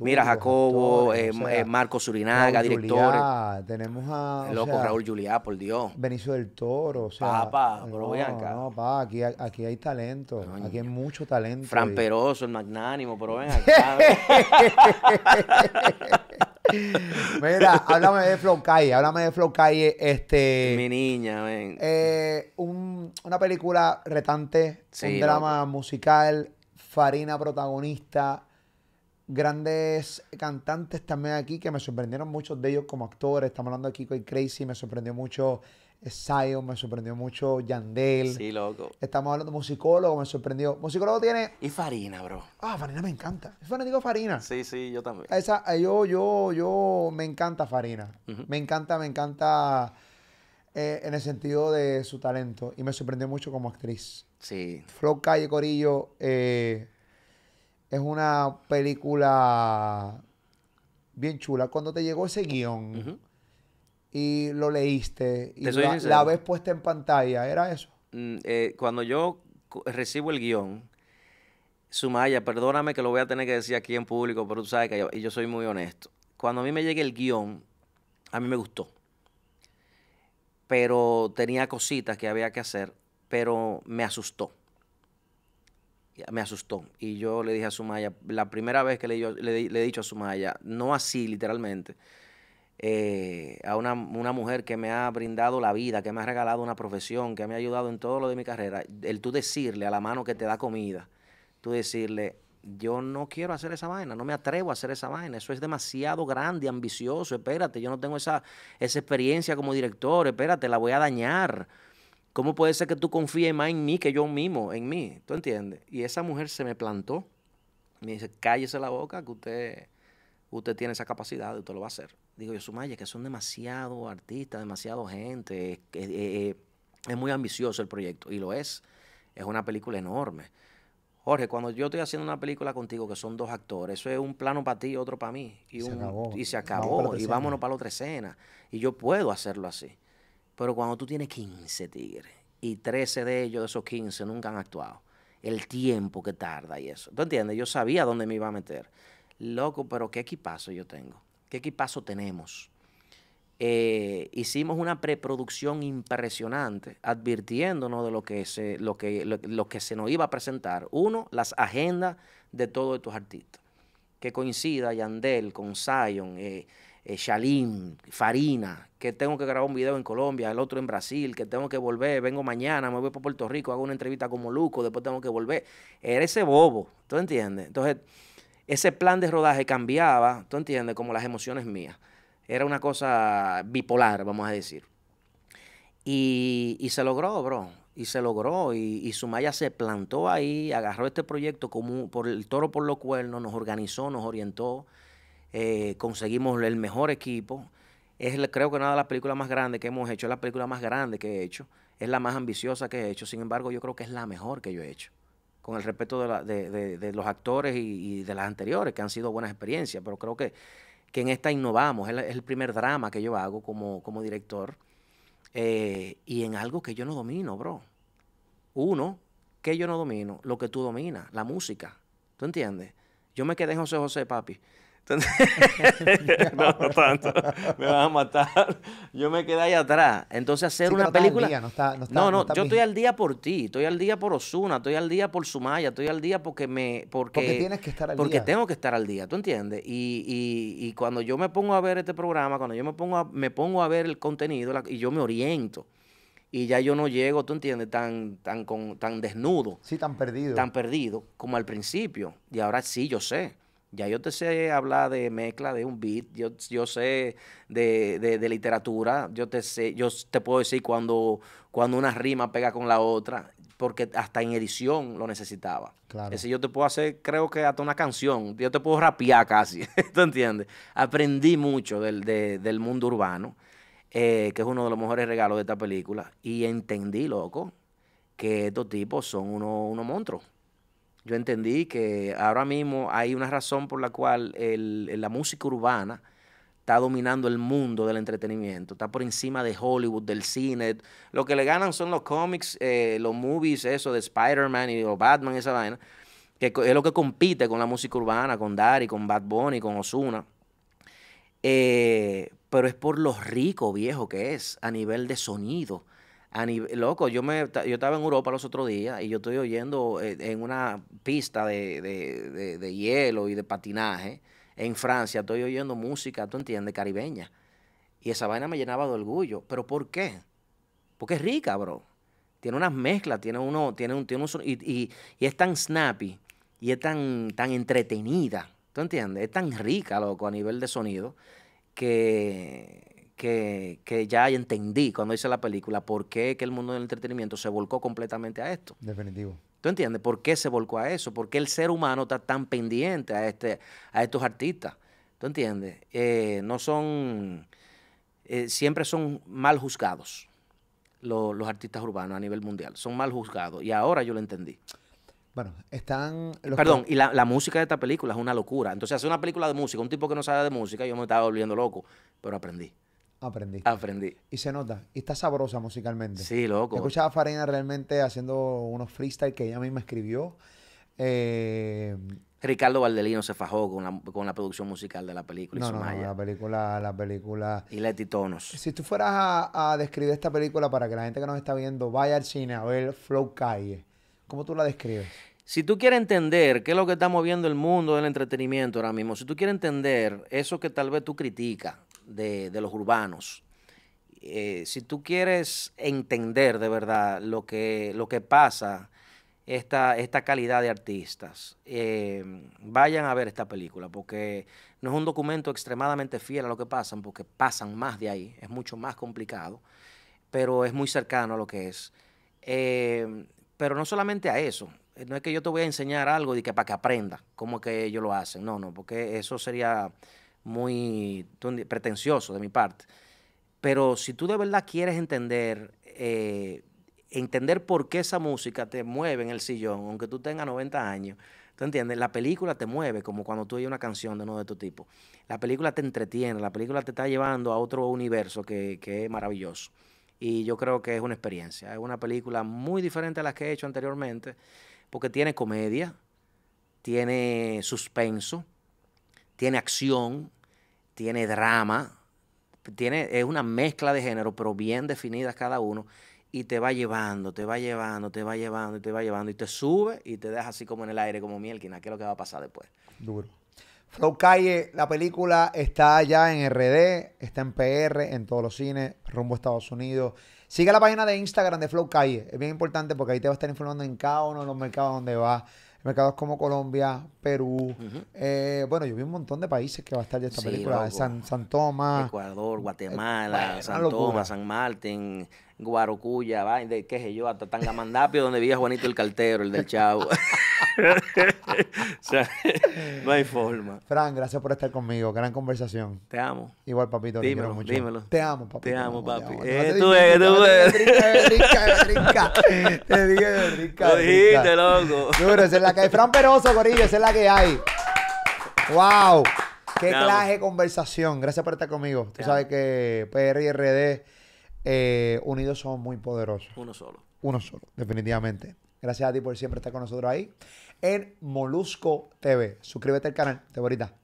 Mira, Jacobo, eh, eh, Marco Surinaga, directores. tenemos a. loco, Raúl Juliá, por Dios. Benicio del Toro, o sea. Papá, no, aquí, aquí hay talento. Aquí hay mucho talento. Fran Peroso, el magnánimo, pero ven acá. *laughs* Mira, háblame de Flow Calle, háblame de Flow Calle, este... Mi niña, ven. Eh, una película retante, un drama musical, Farina protagonista, grandes cantantes también aquí que me sorprendieron muchos de ellos como actores, estamos hablando aquí con Crazy, me sorprendió mucho Zion me sorprendió mucho, Yandel. Sí, loco. Estamos hablando de musicólogo, me sorprendió. Musicólogo tiene. Y Farina, bro. Ah, Farina me encanta. Es fanático de Farina. Sí, sí, yo también. Eh, yo, yo, yo me encanta Farina. Me encanta, me encanta eh, en el sentido de su talento. Y me sorprendió mucho como actriz. Sí. Flow Calle Corillo eh, es una película bien chula. Cuando te llegó ese guión y lo leíste y la, vez puesta en pantalla, ¿era eso? Mm, eh, cuando yo recibo el guión, Sumaya, perdóname que lo voy a tener que decir aquí en público, pero tú sabes que yo, y yo soy muy honesto. Cuando a mí me llega el guión, a mí me gustó. Pero tenía cositas que había que hacer, pero me asustó. Me asustó. Y yo le dije a Sumaya, la primera vez que le, le he dicho a Sumaya, no así literalmente, eh, a una, mujer que me ha brindado la vida, que me ha regalado una profesión, que me ha ayudado en todo lo de mi carrera, el tú decirle a la mano que te da comida, tú decirle, yo no quiero hacer esa vaina, no me atrevo a hacer esa vaina, eso es demasiado grande, ambicioso, espérate, yo no tengo esa, esa experiencia como director, espérate, la voy a dañar. ¿Cómo puede ser que tú confíes más en mí que yo mismo, en mí? ¿Tú entiendes? Y esa mujer se me plantó, me dice, cállese la boca que usted, usted tiene esa capacidad y usted lo va a hacer digo yo, Sumaya, que son demasiado artistas, demasiado gente, es muy ambicioso el proyecto, y lo es, es una película enorme. Jorge, cuando yo estoy haciendo una película contigo que son dos actores, eso es un plano para ti, y otro para mí, y, se acabó. y se y vámonos para la otra escena, y yo puedo hacerlo así. Pero cuando tú tienes 15 tigres, y 13 de ellos, de esos 15, nunca han actuado, el tiempo que tarda y eso, ¿tú entiendes? Yo sabía dónde me iba a meter. Loco, pero qué equipazo yo tengo qué equipazo tenemos. Eh, hicimos una preproducción impresionante, advirtiéndonos de lo que, se, lo, que, lo, que se nos iba a presentar. Uno, las agendas de todos estos artistas. Que coincida Yandel con Zion, eh, eh, Shalim, Farina, que tengo que grabar un video en Colombia, el otro en Brasil, que tengo que volver, vengo mañana, me voy para Puerto Rico, hago una entrevista con Moluco, después tengo que volver. Eres ese bobo, ¿tú entiendes? Entonces ese plan de rodaje cambiaba, tú entiendes, como las emociones mías. Era una cosa bipolar, vamos a decir. Y, se logró, bro. Y se logró. Y, Sumaya se plantó ahí, agarró este proyecto como por el toro por los cuernos, nos organizó, nos orientó. Eh, conseguimos el mejor equipo. Es, creo que una de las películas más grandes que hemos hecho, es la película más grande que he hecho, es la más ambiciosa que he hecho, sin embargo yo creo que es la mejor que yo he hecho con el respeto de, los actores y, de las anteriores, que han sido buenas experiencias, pero creo que, en esta innovamos, es el, primer drama que yo hago como, director, eh, y en algo que yo no domino, bro. Uno, que yo no domino, lo que tú dominas, la música, ¿tú entiendes? Yo me quedé en José José, papi. *laughs* no, tanto, me van a matar. Yo me quedé ahí atrás. Entonces hacer una película... no, no, no, yo estoy al día por ti, estoy al día por Osuna, estoy al día por Sumaya, estoy al día porque me... Porque, tienes que estar al día. Porque tengo que estar al día, ¿tú entiendes? Y, y, cuando yo me pongo a ver este programa, cuando yo me pongo a, me pongo a ver el contenido y yo me oriento y ya yo no llego, tú entiendes, tan, tan, con, tan desnudo. Sí, tan perdido. Tan perdido como al principio. Y ahora sí, yo sé. Ya yo te sé hablar de mezcla, de un beat, yo, yo sé de, de, literatura, yo te sé, yo te puedo decir cuando, cuando una rima pega con la otra, porque hasta en edición lo necesitaba. Claro. Ese yo te puedo hacer, creo que hasta una canción, yo te puedo rapear casi, *laughs* ¿tú entiendes? Aprendí mucho del, mundo urbano, eh, que es uno de los mejores regalos de esta película, y entendí, loco, que estos tipos son unos monstruos yo entendí que ahora mismo hay una razón por la cual la música urbana está dominando el mundo del entretenimiento, está por encima de Hollywood, del cine. Lo que le ganan son los cómics, eh, los movies, eso de Spider-Man y Batman Batman, esa vaina, que es lo que compite con la música urbana, con Dari, con Bad Bunny, con Osuna. Eh, pero es por lo rico, viejo que es a nivel de sonido loco, yo me yo estaba en Europa los otros días y yo estoy oyendo eh, en una pista de, hielo y de patinaje en Francia, estoy oyendo música, tú entiendes, caribeña. Y esa vaina me llenaba de orgullo. ¿Pero por qué? Porque es rica, bro. Tiene unas mezclas, tiene uno, tiene un, tiene y, es tan snappy y es tan, tan entretenida. ¿Tú entiendes? Es tan rica, loco, a nivel de sonido que, que, ya entendí cuando hice la película por qué que el mundo del entretenimiento se volcó completamente a esto. Definitivo. ¿Tú entiendes? ¿Por qué se volcó a eso? ¿Por qué el ser humano está tan pendiente a, este, a estos artistas? ¿Tú entiendes? Eh, no son... Eh, siempre son mal juzgados los, los artistas urbanos a nivel mundial. Son mal juzgados. Y ahora yo lo entendí. Bueno, están. Perdón, y la, la, música de esta película es una locura. Entonces, hacer una película de música, un tipo que no sabe de música, yo me estaba volviendo loco, pero aprendí. Aprendí. Aprendí. Y se nota. Y está sabrosa musicalmente. Sí, loco. Escuchaba a Farina realmente haciendo unos freestyle que ella misma escribió. Eh, Ricardo Valdelino se fajó con la, producción musical de la película. No, no, la película, la película. Y Leti Tonos. Si tú fueras a, a, describir esta película para que la gente que nos está viendo vaya al cine a ver Flow Calle, ¿cómo tú la describes? Si tú quieres entender qué es lo que está moviendo el mundo del entretenimiento ahora mismo, si tú quieres entender eso que tal vez tú criticas, de, los urbanos. Eh, si tú quieres entender de verdad lo que, lo que pasa, esta, esta calidad de artistas, eh, vayan a ver esta película, porque no es un documento extremadamente fiel a lo que pasan, porque pasan más de ahí, es mucho más complicado, pero es muy cercano a lo que es. Eh, pero no solamente a eso, no es que yo te voy a enseñar algo de que para que aprenda cómo que ellos lo hacen, no, no, porque eso sería muy pretencioso de mi parte. Pero si tú de verdad quieres entender, eh, entender por qué esa música te mueve en el sillón, aunque tú tengas 90 años, ¿tú entiendes? La película te mueve como cuando tú oyes una canción de uno de tu tipo. La película te entretiene, la película te está llevando a otro universo que, que es maravilloso. Y yo creo que es una experiencia. Es una película muy diferente a las que he hecho anteriormente, porque tiene comedia, tiene suspenso, tiene acción, tiene drama, tiene, es una mezcla de género, pero bien definidas cada uno, y te va llevando, te va llevando, te va llevando, y te va llevando, y te sube y te deja así como en el aire, como mielquina, ¿qué es lo que va a pasar después? Duro. Flow Calle, la película está ya en RD, está en PR, en todos los cines, rumbo a Estados Unidos. Sigue la página de Instagram de Flow Calle, es bien importante porque ahí te va a estar informando en cada uno de los mercados donde vas mercados como Colombia, Perú. Eh, bueno, yo vi un montón de países que va a estar ya esta película. San, San Tomás. Ecuador, eh, Guatemala, San Tomás, San Martín, Guarocuya, va, de, qué sé yo, hasta Tangamandapio, donde vivía Juanito el Cartero, el del Chavo. *laughs* *laughs* o sea, no hay forma. Fran, gracias por estar conmigo. Gran conversación. Te amo. Igual, papito. Dímelo, te mucho. dímelo. Te amo, papito. Te amo, papi. Eh, te tú eres, tú eres. Rica, *laughs* Te dije, rica. Lo dijiste, loco. Duro, esa es la que hay. Fran Peroso, Corillo, esa es la que hay. ¡Wow! ¡Qué clase de conversación! Gracias por estar conmigo. Tú sabes que PRRD eh, unidos somos muy poderosos. Uno solo. Uno solo, definitivamente. Gracias a ti por siempre estar con nosotros ahí en Molusco TV. Suscríbete al canal, te ahorita.